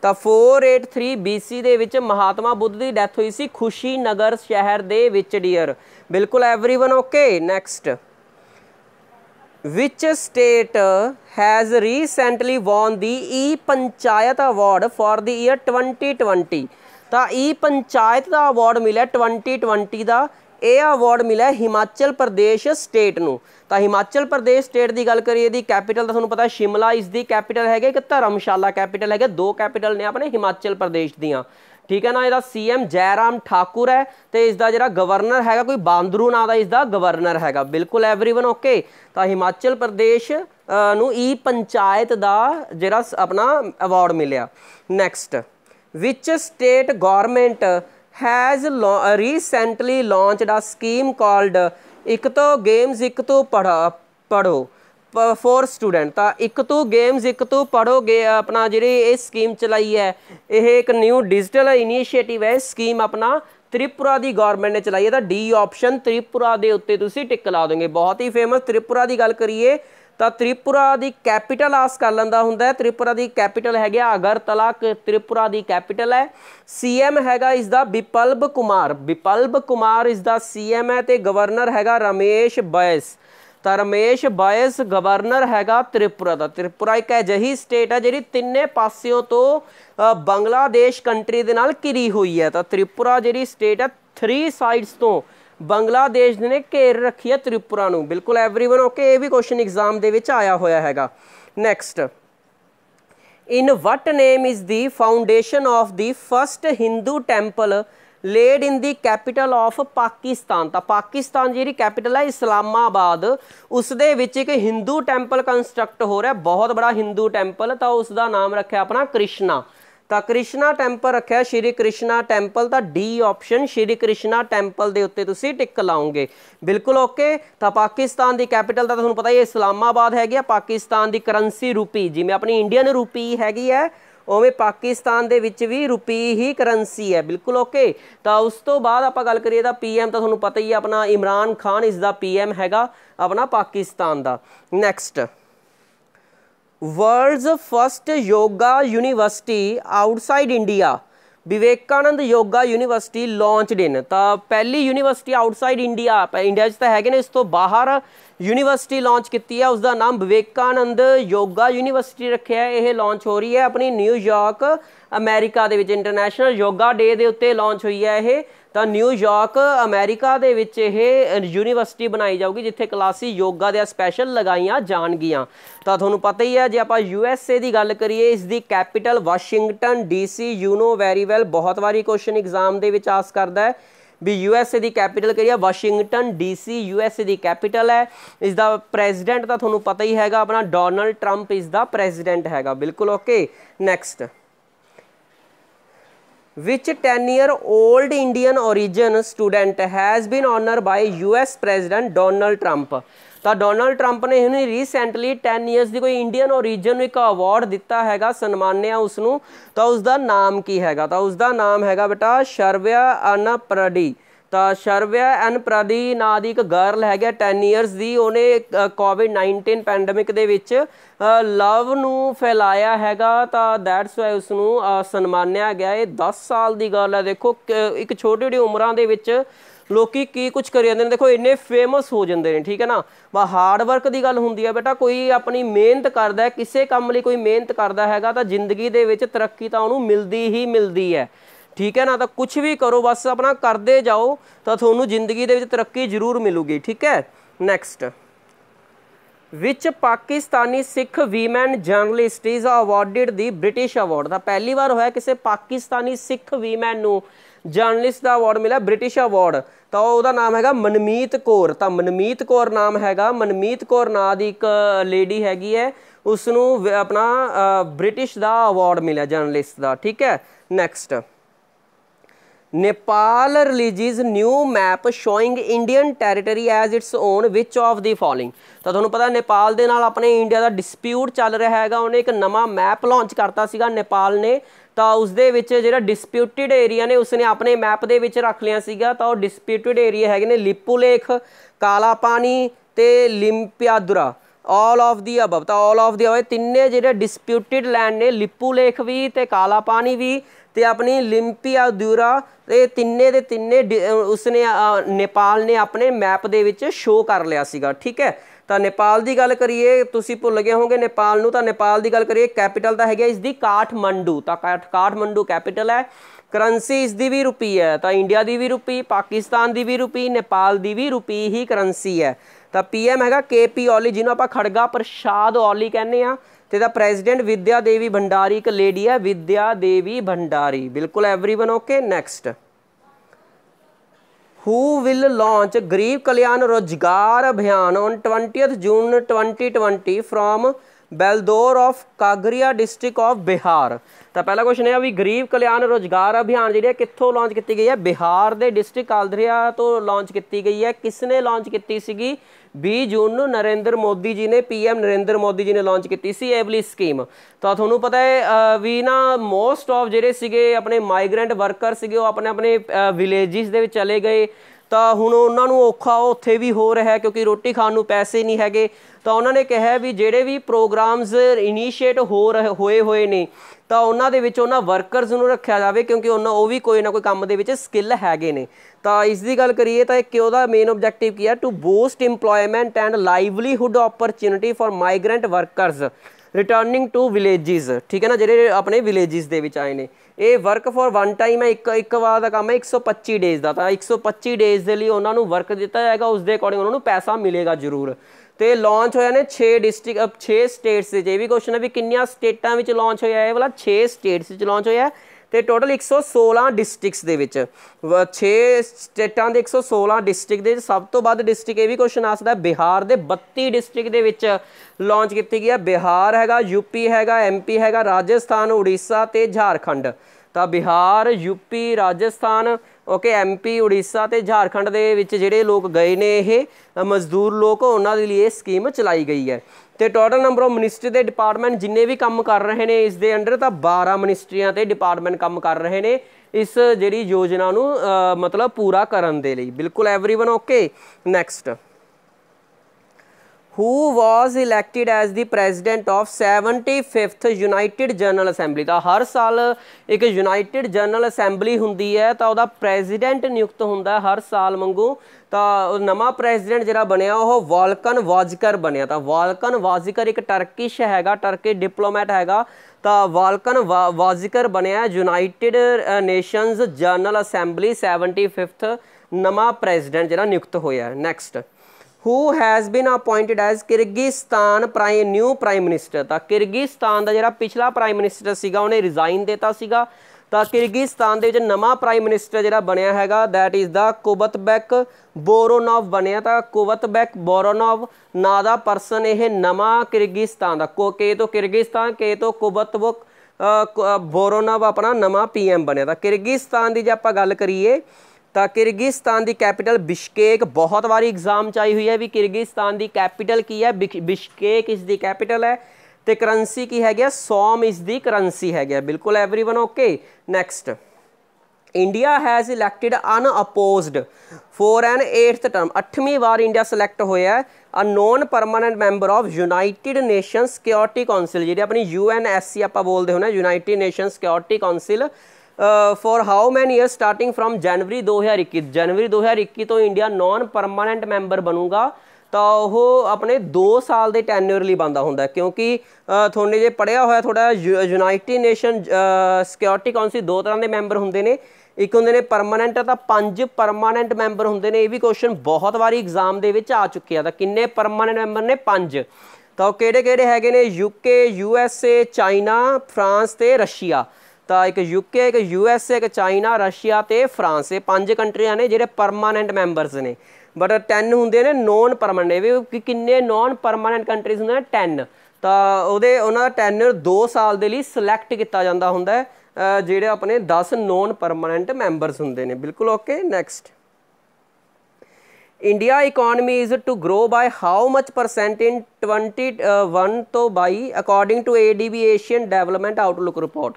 A: ਤਾਂ 483 BC ਦੇ ਵਿੱਚ ਮਹਾਤਮਾ ਬੁੱਧ ਦੀ ਡੈਥ ਹੋਈ ਸੀ ਖੁਸ਼ੀ ਨਗਰ ਸ਼ਹਿਰ ਦੇ ਵਿੱਚ ਡੀਅਰ ਬਿਲਕੁਲ everyone okay next which state has recently won the e panchayat award for the year 2020 ਤਾਂ e ਪੰਚਾਇਤ ਦਾ ਅਵਾਰਡ ਮਿਲਿਆ 2020 ਦਾ ਇਹ ਅਵਾਰਡ ਮਿਲਿਆ ਹਿਮਾਚਲ ਪ੍ਰਦੇਸ਼ ਸਟੇਟ ਨੂੰ ਤਾਂ ਹਿਮਾਚਲ ਪ੍ਰਦੇਸ਼ ਸਟੇਟ ਦੀ ਗੱਲ ਕਰੀਏ ਦੀ ਕੈਪੀਟਲ ਤਾਂ ਤੁਹਾਨੂੰ ਪਤਾ ਸ਼ਿਮਲਾ ਇਸ ਦੀ ਕੈਪੀਟਲ ਹੈਗੇ ਇੱਕ ਧਰਮਸ਼ਾਲਾ ਕੈਪੀਟਲ ਹੈਗੇ ਦੋ ਕੈਪੀਟਲ ਨੇ ਆਪਣੇ ਹਿਮਾਚਲ ਪ੍ਰਦੇਸ਼ ਦੀਆਂ ਠੀਕ ਹੈ ਨਾ ਇਹਦਾ ਸੀਐਮ ਜੈਰਾਮ ਠਾਕੁਰ ਹੈ ਤੇ ਇਸ ਦਾ ਜਿਹੜਾ ਗਵਰਨਰ ਹੈਗਾ ਕੋਈ ਬਾਂਦਰੂ ਨਾਂ ਦਾ ਇਸ ਦਾ ਗਵਰਨਰ ਹੈਗਾ ਬਿਲਕੁਲ एवरीवन ਓਕੇ ਤਾਂ ਹਿਮਾਚਲ ਪ੍ਰਦੇਸ਼ ਨੂੰ ਈ e ਪੰਚਾਇਤ ਦਾ ਜਿਹੜਾ ਆਪਣਾ ਅਵਾਰਡ ਮਿਲਿਆ next which state government has recently launched a scheme called ਇੱਕ ਤੋਂ ਗੇਮਸ ਇੱਕ ਤੋਂ ਪੜਾ ਪੜੋ ਫੋਰ ਸਟੂਡੈਂਟ ਤਾਂ ਇੱਕ ਤੋਂ ਗੇਮਸ ਇੱਕ ਤੋਂ ਪੜੋਗੇ ਆਪਣਾ ਜਿਹੜੀ ਇਹ ਸਕੀਮ ਚਲਾਈ ਹੈ ਇਹ ਇੱਕ ਨਿਊ ਡਿਜੀਟਲ ਇਨੀਸ਼ੀਏਟਿਵ ਹੈ ਸਕੀਮ ਆਪਣਾ ਤ੍ਰਿਪੁਰਾ ਦੀ ਗਵਰਨਮੈਂਟ ਨੇ ਚਲਾਈ ਹੈ ਤਾਂ ਡੀ ਆਪਸ਼ਨ ਤ੍ਰਿਪੁਰਾ ਦੇ ਉੱਤੇ ਤੁਸੀਂ ਟਿਕ ਲਾ ਦੋਗੇ ਬਹੁਤ ਹੀ ਫੇਮਸ ਤ੍ਰਿਪੁਰਾ ਦੀ ਗੱਲ ਕਰੀਏ ਤਾਂ ਤ੍ਰਿਪੁਰਾ ਦੀ ਕੈਪੀਟਲ ਆਸ ਕਰ ਲੈਂਦਾ ਹੁੰਦਾ ਹੈ ਤ੍ਰਿਪੁਰਾ ਦੀ ਕੈਪੀਟਲ ਹੈਗਾ ਅਗਰਤਲਾ ਤ੍ਰਿਪੁਰਾ ਦੀ ਕੈਪੀਟਲ ਹੈ ਸੀਐਮ ਹੈਗਾ ਇਸ ਦਾ ਵਿਪਲਬ ਕੁਮਾਰ ਵਿਪਲਬ ਕੁਮਾਰ ਇਸ ਦਾ ਸੀਐਮ ਹੈ ਤੇ ਗਵਰਨਰ ਹੈਗਾ ਰਮੇਸ਼ ਬੈਸ ਤਾਂ ਰਮੇਸ਼ ਬਾਇਸ ਗਵਰਨਰ ਹੈਗਾ ਤ੍ਰਿਪੁਰਾ ਦਾ ਤ੍ਰਿਪੁਰਾ ਇੱਕ ਅਜਿਹੀ ਸਟੇਟ ਹੈ ਜਿਹੜੀ ਤਿੰਨੇ ਪਾਸਿਓਂ ਤੋਂ ਬੰਗਲਾਦੇਸ਼ ਕੰਟਰੀ ਦੇ ਨਾਲ ਘਿਰੀ ਹੋਈ ਹੈ ਤਾਂ ਤ੍ਰਿਪੁਰਾ ਜਿਹੜੀ ਸਟੇਟ ਹੈ 3 ਸਾਈਡਸ ਤੋਂ ਬੰਗਲਾਦੇਸ਼ ਨੇ ਘੇਰ ਰੱਖੀ ਹੈ ਤ੍ਰਿਪੁਰਾ ਨੂੰ ਬਿਲਕੁਲ एवरीवन ਓਕੇ ਇਹ ਵੀ ਕੁਐਸਚਨ ਐਗਜ਼ਾਮ ਦੇ ਵਿੱਚ ਆਇਆ ਹੋਇਆ ਹੈਗਾ next in what name is the foundation of the first Hindu temple laid in the capital of Pakistan ਤਾਂ ਪਾਕਿਸਤਾਨ ਜਿਹੜੀ ਕੈਪੀਟਲ ਹੈ ਇਸਲਾਮਾਬਾਦ ਉਸ ਦੇ ਵਿੱਚ ਇੱਕ ਹਿੰਦੂ ਟੈਂਪਲ ਕੰਸਟਰਕਟ ਹੋ ਰਿਹਾ ਬਹੁਤ ਬੜਾ ਹਿੰਦੂ ਟੈਂਪਲ ਤਾਂ ਉਸ ਦਾ ਨਾਮ ਰੱਖਿਆ ਆਪਣਾ ਕ੍ਰਿਸ਼ਨਾ ਤਾਂ ਕ੍ਰਿਸ਼ਨਾ ਟੈਂਪਲ ਰੱਖਿਆ ਸ਼੍ਰੀ ਕ੍ਰਿਸ਼ਨਾ ਟੈਂਪਲ ਤਾਂ D option Shri Krishna temple ਦੇ ਉੱਤੇ ਤੁਸੀਂ ਟਿਕ ਲਾਉਂਗੇ ਬਿਲਕੁਲ ਓਕੇ ਤਾਂ ਪਾਕਿਸਤਾਨ ਦੀ ਕੈਪੀਟਲ ਦਾ ਤੁਹਾਨੂੰ ਪਤਾ ਹੀ ਹੈ ਇਸਲਾਮਾਬਾਦ ਹੈਗੀ ਆ ਪਾਕਿਸਤਾਨ ਦੀ ਕਰੰਸੀ ਰੂਪੀ ਜਿਵੇਂ ਆਪਣੀ ਇੰਡੀਅਨ ਰੂਪੀ ਹੈਗੀ ਹੈ ਉਵੇਂ ਪਾਕਿਸਤਾਨ ਦੇ ਵਿੱਚ ਵੀ ਰੁਪੀ ਹੀ ਕਰੰਸੀ ਹੈ ਬਿਲਕੁਲ ਓਕੇ ਤਾਂ ਉਸ ਤੋਂ ਬਾਅਦ ਆਪਾਂ ਗੱਲ ਕਰੀਏ ਤਾਂ ਪੀਐਮ ਤਾਂ ਤੁਹਾਨੂੰ ਪਤਾ ਹੀ ਹੈ ਆਪਣਾ ਇਮਰਾਨ ਖਾਨ ਇਸ ਦਾ ਪੀਐਮ ਹੈਗਾ ਆਪਣਾ ਪਾਕਿਸਤਾਨ ਦਾ next world's first yoga university outside India Vivekananda yoga university launched in ਤਾਂ ਪਹਿਲੀ ਯੂਨੀਵਰਸਿਟੀ ਆਊਟਸਾਈਡ ਇੰਡੀਆ ਇੰਡੀਆ 'ਚ ਤਾਂ ਹੈਗੇ ਨੇ ਇਸ ਤੋਂ ਬਾਹਰ ਯੂਨੀਵਰਸਿਟੀ ਲਾਂਚ ਕੀਤੀ ਹੈ ਉਸ ਦਾ ਨਾਮ ਵਿਵੇਕਾਨੰਦ ਯੋਗਾ ਯੂਨੀਵਰਸਿਟੀ ਰੱਖਿਆ ਹੈ ਇਹ ਲਾਂਚ ਹੋ ਰਹੀ ਹੈ ਆਪਣੀ ਨਿਊਯਾਰਕ ਅਮਰੀਕਾ ਦੇ ਵਿੱਚ ਇੰਟਰਨੈਸ਼ਨਲ ਯੋਗਾ ਡੇ ਦੇ ਉੱਤੇ ਲਾਂਚ ਹੋਈ ਹੈ ਇਹ ਤਾਂ ਨਿਊਯਾਰਕ ਅਮਰੀਕਾ ਦੇ ਵਿੱਚ ਇਹ ਯੂਨੀਵਰਸਿਟੀ ਬਣਾਈ ਜਾਊਗੀ ਜਿੱਥੇ ਕਲਾਸੀ ਯੋਗਾ ਦੇ ਸਪੈਸ਼ਲ ਲਗਾਈਆਂ ਜਾਣਗੀਆਂ ਤਾਂ ਤੁਹਾਨੂੰ ਪਤਾ ਹੀ ਹੈ ਜੇ ਆਪਾਂ ਯੂ ਐਸ ਏ ਦੀ ਗੱਲ ਕਰੀਏ ਇਸ ਦੀ capital Washington D C you know very well ਬਹੁਤ ਵਾਰੀ ਕੁਐਸਚਨ ਐਗਜ਼ਾਮ ਦੇ ਵਿੱਚ ਆਸ ਕਰਦਾ ਹੈ ਵੀ ਯੂਐਸਏ ਦੀ ਕੈਪੀਟਲ ਕਿਹੜੀ ਹੈ ਵਾਸ਼ਿੰਗਟਨ ਡੀਸੀ ਯੂਐਸਏ ਦੀ ਕੈਪੀਟਲ ਹੈ ਇਸ ਦਾ ਪ੍ਰੈਜ਼ੀਡੈਂਟ ਤਾਂ ਤੁਹਾਨੂੰ ਪਤਾ ਹੀ ਹੈਗਾ ਆਪਣਾ ਡੋਨਲਡ ਟਰੰਪ ਇਸ ਦਾ ਪ੍ਰੈਜ਼ੀਡੈਂਟ ਹੈਗਾ ਬਿਲਕੁਲ okay next which 10 year old Indian origin student has been honour by U S president Donald Trump ਤਾਂ ਡੋਨਲਡ 트ੰਪ ਨੇ ਇਹਨੂੰ ਰੀਸੈਂਟਲੀ 10 ਇਅਰਸ ਦੀ ਕੋਈ ਇੰਡੀਅਨ origin ਨੂੰ ਇੱਕ ਅਵਾਰਡ ਦਿੱਤਾ ਹੈਗਾ ਸਨਮਾਨਿਆ ਉਸ ਨੂੰ ਤਾਂ ਉਸ ਦਾ ਨਾਮ ਕੀ ਹੈਗਾ ਤਾਂ ਉਸ ਦਾ ਨਾਮ ਹੈਗਾ ਬੇਟਾ ਸ਼ਰਵਿਆ ਅਨਪ੍ਰਡੀ ਤਾਂ ਸ਼ਰਵਿਆ ਐਨ ਪ੍ਰਦੀ ਨਾਂ ਦੀ ਇੱਕ ਗਰਲ ਹੈਗਾ 10 ਇਅਰਸ ਦੀ ਉਹਨੇ ਕੋਵਿਡ 19 ਪੈਂਡੈਮਿਕ ਦੇ ਵਿੱਚ ਲਵ ਨੂੰ ਫੈਲਾਇਆ ਹੈਗਾ ਤਾਂ ਦੈਟਸ ਵਾਈ ਉਸ ਨੂੰ ਸਨਮਾਨਿਆ ਗਿਆ ਇਹ 10 ਸਾਲ ਦੀ ਗੱਲ ਹੈ ਦੇਖੋ ਇੱਕ ਛੋਟੀ ਜਿਹੀ ਉਮਰਾਂ ਦੇ ਵਿੱਚ ਲੋਕੀ ਕੀ ਕੁਝ ਕਰ ਜਾਂਦੇ ਨੇ ਦੇਖੋ ਇੰਨੇ ਫੇਮਸ ਹੋ ਜਾਂਦੇ ਨੇ ਠੀਕ ਹੈ ਨਾ ਬਾ ਹਾਰਡ ਵਰਕ ਦੀ ਗੱਲ ਹੁੰਦੀ ਹੈ ਬੇਟਾ ਕੋਈ ਆਪਣੀ ਮਿਹਨਤ ਕਰਦਾ ਕਿਸੇ ਕੰਮ ਲਈ ਕੋਈ ਮਿਹਨਤ ਕਰਦਾ ਹੈਗਾ ਤਾਂ ਜ਼ਿੰਦਗੀ ਦੇ ਵਿੱਚ ਤਰੱਕੀ ਤਾਂ ਉਹਨੂੰ ਮਿਲਦੀ ਹੀ ਮਿਲਦੀ ਹੈ ਠੀਕ ਹੈ ਨਾ ਤਾਂ ਕੁਝ ਵੀ ਕਰੋ ਬਸ ਆਪਣਾ ਕਰਦੇ ਜਾਓ ਤਾਂ ਤੁਹਾਨੂੰ ਜ਼ਿੰਦਗੀ ਦੇ ਵਿੱਚ ਤਰੱਕੀ ਜ਼ਰੂਰ ਮਿਲੂਗੀ ਠੀਕ ਹੈ next which Pakistani Sikh women journalist is awarded the British award ਦਾ ਪਹਿਲੀ ਵਾਰ ਹੋਇਆ ਕਿਸੇ ਪਾਕਿਸਤਾਨੀ ਸਿੱਖ ਵੀਮਨ ਨੂੰ ਜਰਨਲਿਸਟ ਦਾ ਅਵਾਰਡ ਮਿਲਿਆ ਬ੍ਰਿਟਿਸ਼ ਅਵਾਰਡ ਤਾਂ ਉਹਦਾ ਨਾਮ ਹੈਗਾ ਮਨਮੀਤ ਕੌਰ ਤਾਂ ਮਨਮੀਤ ਕੌਰ ਨਾਮ ਹੈਗਾ ਮਨਮੀਤ ਕੌਰ ਨਾਂ ਦੀ ਇੱਕ ਲੇਡੀ ਹੈਗੀ ਹੈ ਉਸ ਨੂੰ ਆਪਣਾ ਬ੍ਰਿਟਿਸ਼ ਦਾ ਅਵਾਰਡ ਮਿਲਿਆ ਜਰਨਲਿਸਟ ਦਾ ਠੀਕ ਹੈ next Nepal releases new map showing Indian territory as its own which of the following ਤਾਂ ਤੁਹਾਨੂੰ ਪਤਾ ਨੇਪਾਲ ਦੇ ਨਾਲ ਆਪਣੇ ਇੰਡੀਆ ਦਾ ਡਿਸਪਿਊਟ ਚੱਲ ਰਿਹਾ ਹੈਗਾ ਉਹਨੇ ਇੱਕ ਨਵਾਂ ਮੈਪ ਲਾਂਚ ਕਰਤਾ ਸੀਗਾ ਨੇਪਾਲ ਨੇ ਤਾਂ ਉਸ ਦੇ ਵਿੱਚ ਜਿਹੜਾ ਡਿਸਪਿਊਟਡ ਏਰੀਆ ਨੇ ਉਸਨੇ ਆਪਣੇ ਮੈਪ ਦੇ ਵਿੱਚ ਰੱਖ ਲਿਆ ਸੀਗਾ ਤਾਂ ਉਹ ਡਿਸਪਿਊਟਡ ਏਰੀਆ ਹੈਗੇ ਨੇ ਲਿਪੂ ਲੇਖ ਕਾਲਾ ਪਾਣੀ ਤੇ ਲਿੰਪਿਆਦੁਰਾ ਆਲ ਆਫ ਦੀ ਅਬਵ ਤਾਂ ਆਲ ਆਫ ਦੀ ਅਬਵ ਤਿੰਨੇ ਜਿਹੜੇ ਡਿਸਪਿਊਟਡ ਲੈਂਡ ਨੇ ਲਿਪੂ ਲੇਖ ਵੀ ਤੇ ਕਾਲਾ ਪਾਣੀ ਵੀ ਤੇ ਆਪਣੀ ਲਿੰਪੀਆ ਦੂਰਾ ਇਹ ਤਿੰਨੇ ਦੇ ਤਿੰਨੇ ਉਸਨੇ ਨੇਪਾਲ ਨੇ ਆਪਣੇ ਮੈਪ ਦੇ ਵਿੱਚ ਸ਼ੋ ਕਰ ਲਿਆ ਸੀਗਾ ਠੀਕ ਹੈ ਤਾਂ ਨੇਪਾਲ ਦੀ ਗੱਲ ਕਰੀਏ ਤੁਸੀਂ ਭੁੱਲ ਗਏ ਹੋਵੋਗੇ ਨੇਪਾਲ ਨੂੰ ਤਾਂ ਨੇਪਾਲ ਦੀ ਗੱਲ ਕਰੀਏ ਕੈਪੀਟਲ ਦਾ ਹੈਗਾ ਇਸ ਦੀ ਕਾਠਮੰਡੂ ਤਾਂ ਕਾਠਮੰਡੂ ਕੈਪੀਟਲ ਹੈ ਕਰੰਸੀ ਇਸ ਦੀ ਵੀ ਰੁਪਈ ਹੈ ਤਾਂ ਇੰਡੀਆ ਦੀ ਵੀ ਰੁਪਈ ਪਾਕਿਸਤਾਨ ਦੀ ਵੀ ਰੁਪਈ ਨੇਪਾਲ ਦੀ ਵੀ ਰੁਪਈ ਹੀ ਕਰੰਸੀ ਹੈ ਤਾਂ ਪੀਐਮ ਹੈਗਾ ਕੇਪੀ ਓਲੀ ਜਿਹਨੂੰ ਆਪਾਂ ਖੜਗਾ ਪ੍ਰਸ਼ਾਦ ਓਲੀ ਕਹਿੰਦੇ ਆ ਤੇ ਦਾ ਪ੍ਰੈਜ਼ੀਡੈਂਟ ਵਿਦਿਆ ਦੇਵੀ ਭੰਡਾਰੀ ਇੱਕ ਲੇਡੀ ਹੈ ਵਿਦਿਆ ਦੇਵੀ ਭੰਡਾਰੀ ਬਿਲਕੁਲ everyone okay next who will launch Garib Kalyan Rozgar Abhiyan on 20th June 2020 from Beldaur of Khagaria district of Bihar ਤਾਂ ਪਹਿਲਾ ਕੁਐਸਚਨ ਹੈ ਵੀ ਗਰੀਬ ਕਲਿਆਣ ਰੋਜ਼ਗਾਰ ਅਭਿਆਨ ਜਿਹੜੀ ਹੈ ਕਿੱਥੋਂ ਲਾਂਚ ਕੀਤੀ ਗਈ ਹੈ ਬਿਹਾਰ ਦੇ ਡਿਸਟ੍ਰਿਕਟ ਕਾਲਦਰੀਆ ਤੋਂ ਲਾਂਚ ਕੀਤੀ ਗਈ ਹੈ ਕਿਸ ਨੇ ਲਾਂਚ ਕੀਤੀ ਸੀਗੀ 20 ਜੂਨ ਨੂੰ ਨਰਿੰਦਰ ਮੋਦੀ ਜੀ ਨੇ ਪੀਐਮ ਨਰਿੰਦਰ ਮੋਦੀ ਜੀ ਨੇ ਲਾਂਚ ਕੀਤੀ ਸੀ ਐਵਲੀ ਸਕੀਮ ਤਾਂ ਤੁਹਾਨੂੰ ਪਤਾ ਹੈ ਵੀ ਨਾ ਮੋਸਟ ਆਫ ਜਿਹੜੇ ਸੀਗੇ ਆਪਣੇ ਮਾਈਗ੍ਰੈਂਟ ਵਰਕਰ ਸੀਗੇ ਉਹ ਆਪਣੇ ਆਪਣੇ ਵਿਲੇजेस ਦੇ ਵਿੱਚ ਚਲੇ ਗਏ ਤਾਂ ਹੁਣ ਉਹਨਾਂ ਨੂੰ ਔਖਾ ਉੱਥੇ ਵੀ ਹੋ ਰਿਹਾ ਕਿਉਂਕਿ ਰੋਟੀ ਖਾਣ ਨੂੰ ਪੈਸੇ ਨਹੀਂ ਹੈਗੇ ਤਾਂ ਉਹਨਾਂ ਨੇ ਕਿਹਾ ਵੀ ਜਿਹੜੇ ਵੀ ਪ੍ਰੋਗਰਾਮਸ ਇਨੀਸ਼ੀਏਟ ਹੋ ਰਹੇ ਹੋਏ ਹੋਏ ਨੇ ਤਾਂ ਉਹਨਾਂ ਦੇ ਵਿੱਚ ਉਹਨਾਂ ਵਰਕਰਸ ਨੂੰ ਰੱਖਿਆ ਜਾਵੇ ਕਿਉਂਕਿ ਉਹਨਾਂ ਉਹ ਵੀ ਕੋਈ ਨਾ ਕੋਈ ਕੰਮ ਦੇ ਵਿੱਚ ਸਕਿੱਲ ਹੈਗੇ ਨੇ ਤਾਂ ਇਸ ਦੀ ਗੱਲ ਕਰੀਏ ਤਾਂ ਇਹ ਕਿ ਉਹਦਾ ਮੇਨ ਆਬਜੈਕਟਿਵ ਕੀ ਹੈ to boost employment and livelihood opportunity for migrant workers returning to villages ਠੀਕ ਹੈ ਨਾ ਜਿਹੜੇ ਆਪਣੇ ਵਿਲੇजेस ਦੇ ਵਿੱਚ ਆਏ ਨੇ ਇਹ ਵਰਕ ਫਾਰ ਵਨ ਟਾਈਮ ਹੈ ਇੱਕ ਇੱਕ ਵਾਰ ਦਾ ਕੰਮ ਹੈ 125 ਡੇਜ਼ ਦਾ ਤਾਂ 125 ਡੇਜ਼ ਦੇ ਲਈ ਉਹਨਾਂ ਨੂੰ ਵਰਕ ਦਿੱਤਾ ਜਾਏਗਾ ਉਸ ਦੇ ਅਕੋਰਡਿੰਗ ਉਹਨਾਂ ਨੂੰ ਪੈਸਾ ਮਿਲੇਗਾ ਜ਼ਰੂਰ ਤੇ ਲਾਂਚ ਹੋਇਆ ਨੇ 6 ਡਿਸਟ੍ਰਿਕਟ 6 ਸਟੇਟਸ ਦੇ ਜੇ ਵੀ ਕੁਐਸਚਨ ਹੈ ਵੀ ਕਿੰਨੀਆਂ ਸਟੇਟਾਂ ਵਿੱਚ ਲਾਂਚ ਹੋਇਆ ਇਹ ਵਾਲਾ 6 ਸਟੇਟਸ ਵਿੱਚ ਲਾਂਚ ਹੋਇਆ ਹੈ ਤੇ ਟੋਟਲ 116 ਡਿਸਟ੍ਰਿਕਟਸ ਦੇ ਵਿੱਚ 6 ਸਟੇਟਾਂ ਦੇ 116 ਡਿਸਟ੍ਰਿਕਟ ਦੇ ਸਭ ਤੋਂ ਵੱਧ ਡਿਸਟ੍ਰਿਕਟ ਇਹ ਵੀ ਕੁਐਸਚਨ ਆ ਸਕਦਾ ਬਿਹਾਰ ਦੇ 32 ਡਿਸਟ੍ਰਿਕਟ ਦੇ ਵਿੱਚ ਲਾਂਚ ਕੀਤੀ ਗਈ ਹੈ ਬਿਹਾਰ ਹੈਗਾ ਯੂਪੀ ਹੈਗਾ ਐਮਪੀ ਹੈਗਾ ਰਾਜਸਥਾਨ ਉੜੀਸਾ ਤੇ ਝਾਰਖੰਡ ਤਾਂ Bihar UP Rajasthan okay MP Orissa ਤੇ ਝਾਰਖੰਡ ਦੇ ਵਿੱਚ ਜਿਹੜੇ ਲੋਕ ਗਏ ਨੇ ਇਹ ਮਜ਼ਦੂਰ ਲੋਕ ਉਹਨਾਂ ਦੇ ਲਈ ਇਹ ਸਕੀਮ ਚਲਾਈ ਗਈ ਹੈ ਤੇ ਟੋਟਲ ਨੰਬਰ ਆਫ ਮਿਨਿਸਟਰੀ ਦੇ ਡਿਪਾਰਟਮੈਂਟ ਜਿੰਨੇ ਵੀ ਕੰਮ ਕਰ ਰਹੇ ਨੇ ਇਸ ਦੇ ਅੰਡਰ ਤਾਂ 12 ਮਿਨਿਸਟਰੀਆਂ ਤੇ ਡਿਪਾਰਟਮੈਂਟ ਕੰਮ ਕਰ ਰਹੇ ਨੇ ਇਸ ਜਿਹੜੀ ਯੋਜਨਾ ਨੂੰ ਮਤਲਬ ਪੂਰਾ ਕਰਨ ਦੇ ਲਈ ਬਿਲਕੁਲ everyone okay next who was elected as the president of 75th united general assembly ਤਾਂ ਹਰ ਸਾਲ ਇੱਕ united general assembly ਹੁੰਦੀ ਹੈ ਤਾਂ ਉਹਦਾ ਪ੍ਰੈਜ਼ੀਡੈਂਟ ਨਿਯੁਕਤ ਹੁੰਦਾ ਹਰ ਸਾਲ ਵਾਂਗੂ ਤਾਂ ਨਵਾਂ ਪ੍ਰੈਜ਼ੀਡੈਂਟ ਜਿਹੜਾ ਬਣਿਆ ਉਹ ਵਾਲਕਨ ਵਾਜ਼ਕਰ ਬਣਿਆ ਤਾਂ ਵਾਲਕਨ ਵਾਜ਼ਕਰ ਇੱਕ ਟਰਕਿਸ਼ ਹੈਗਾ ਟਰਕੀ ਡਿਪਲੋਮੈਟ ਹੈਗਾ ਤਾਂ ਵਾਲਕਨ ਵਾਜ਼ਕਰ ਬਣਿਆ United nations general assembly 75th ਨਵਾਂ ਪ੍ਰੈਜ਼ੀਡੈਂਟ ਜਿਹੜਾ ਨਿਯੁਕਤ ਹੋਇਆ next who has been appointed as Kyrgyzstan prime new prime minister ਤਾਂ ਕਿਰਗਿਸਤਾਨ ਦਾ ਜਿਹੜਾ ਪਿਛਲਾ ਪ੍ਰਾਈਮ ਮਿਨਿਸਟਰ ਸੀਗਾ ਉਹਨੇ ਰਿਜ਼ਾਈਨ ਦਿੱਤਾ ਸੀਗਾ ਤਾਂ ਕਿਰਗਿਸਤਾਨ ਦੇ ਵਿੱਚ ਨਵਾਂ ਪ੍ਰਾਈਮ ਮਿਨਿਸਟਰ ਜਿਹੜਾ ਬਣਿਆ ਹੈਗਾ ਥੈਟ ਇਜ਼ ਦਾ ਕੁਬਤਬੈਕ ਬੋਰੋਨੋਵ ਬਣਿਆ ਤਾਂ ਕੁਬਤਬੈਕ ਬੋਰੋਨੋਵ ਨਾਂ ਦਾ ਪਰਸਨ ਇਹ ਨਵਾਂ ਕਿਰਗਿਸਤਾਨ ਦਾ ਕੋ ਕੇ ਤੋਂ ਕਿਰਗਿਸਤਾਨ ਕੇ ਤੋਂ ਕੁਬਤਬਕ ਬੋਰੋਨੋਵ ਆਪਣਾ ਨਵਾਂ ਪੀਐਮ ਬਣਿਆ ਤਾਂ ਕਿਰਗਿਸਤਾਨ ਦੀ ਜੇ ਆਪਾਂ ਗੱਲ ਕਰੀਏ ਤਾਂ ਕਿਰਗਿਸਤਾਨ ਦੀ ਕੈਪੀਟਲ ਬਿਸ਼ਕੇਕ ਬਹੁਤ ਵਾਰੀ ਐਗਜ਼ਾਮ ਚ ਆਈ ਹੋਈ ਹੈ ਵੀ ਕਿਰਗਿਸਤਾਨ ਦੀ ਕੈਪੀਟਲ ਕੀ ਹੈ ਬਿਸ਼ਕੇਕ ਇਸ ਦੀ ਕੈਪੀਟਲ ਹੈ ਤੇ ਕਰੰਸੀ ਕੀ ਗਿਆ ਸੋਮ ਇਸ ਦੀ ਕਰੰਸੀ ਗਿਆ ਬਿਲਕੁਲ everyone okay next India has elected unopposed for an 8th term 8ਵੀਂ ਵਾਰ ਇੰਡੀਆ ਸਿਲੈਕਟ ਹੋਇਆ a non permanent member of United Nation Security Council ਜਿਹੜੀ ਆਪਣੀ ਯੂਐਨਐਸਸੀ ਆਪਾਂ ਬੋਲਦੇ ਹੁੰਨੇ United Nation Security Council for how many year starting from January 2021 ਜਨਵਰੀ 2021 ਤੋਂ ਇੰਡੀਆ ਨਾਨ ਪਰਮਨੈਂਟ ਮੈਂਬਰ ਬਣੂਗਾ ਤਾਂ ਉਹ ਆਪਣੇ 2 ਸਾਲ ਦੇ ਟੈਨਿਓਰ ਲਈ ਬੰਦਾ ਹੁੰਦਾ ਕਿਉਂਕਿ ਥੋਨੇ ਜੇ ਪੜਿਆ ਹੋਇਆ ਥੋੜਾ ਯੂਨਾਈਟਿਡ ਨੇਸ਼ਨ ਸਿਕਿਉਰਿਟੀ ਕਾਉਂਸਲ ਦੋ ਤਰ੍ਹਾਂ ਦੇ ਮੈਂਬਰ ਹੁੰਦੇ ਨੇ ਇੱਕ ਹੁੰਦੇ ਨੇ ਪਰਮਨੈਂਟ ਤਾਂ ਪੰਜ ਪਰਮਨੈਂਟ ਮੈਂਬਰ ਹੁੰਦੇ ਨੇ ਇਹ ਵੀ ਕੁਐਸਚਨ ਬਹੁਤ ਵਾਰੀ ਐਗਜ਼ਾਮ ਦੇ ਵਿੱਚ ਆ ਚੁੱਕਿਆ ਤਾਂ ਕਿੰਨੇ ਪਰਮਨੈਂਟ ਮੈਂਬਰ ਨੇ ਪੰਜ ਤਾਂ ਉਹ ਕਿਹੜੇ ਕਿਹੜੇ ਹੈਗੇ ਨੇ ਯੂਕੇ ਯੂਐਸਏ ਚਾਈਨਾ ਫਰਾਂਸ ਤੇ ਰਸ਼ੀਆ ਤਾਂ ਇੱਕ ਯੂਕੇ ਇੱਕ ਯੂਐਸਏ ਇੱਕ ਚਾਈਨਾ ਰਸ਼ੀਆ ਤੇ ਫਰਾਂਸ ਇਹ ਪੰਜ ਕੰਟਰੀਆਂ ਨੇ ਜਿਹੜੇ ਪਰਮਾਨੈਂਟ ਮੈਂਬਰਸ ਨੇ ਬਟ 10 ਹੁੰਦੇ ਨੇ ਨੋਨ ਪਰਮਾਨੈਂਟ ਕਿ ਕਿੰਨੇ ਨੋਨ ਪਰਮਾਨੈਂਟ ਕੰਟਰੀਜ਼ ਹੁੰਦੇ ਨੇ 10 ਤਾਂ ਉਹਦੇ ਉਹਨਾਂ ਦਾ ਟੈਨਰ 2 ਸਾਲ ਦੇ ਲਈ ਸਿਲੈਕਟ ਕੀਤਾ ਜਾਂਦਾ ਹੁੰਦਾ ਹੈ ਜਿਹੜੇ ਆਪਣੇ 10 ਨੋਨ ਪਰਮਾਨੈਂਟ ਮੈਂਬਰਸ ਹੁੰਦੇ ਨੇ ਬਿਲਕੁਲ okay next India economy is to grow by how much percent in 21 ਤੋਂ 22 according to ADB Asian development outlook report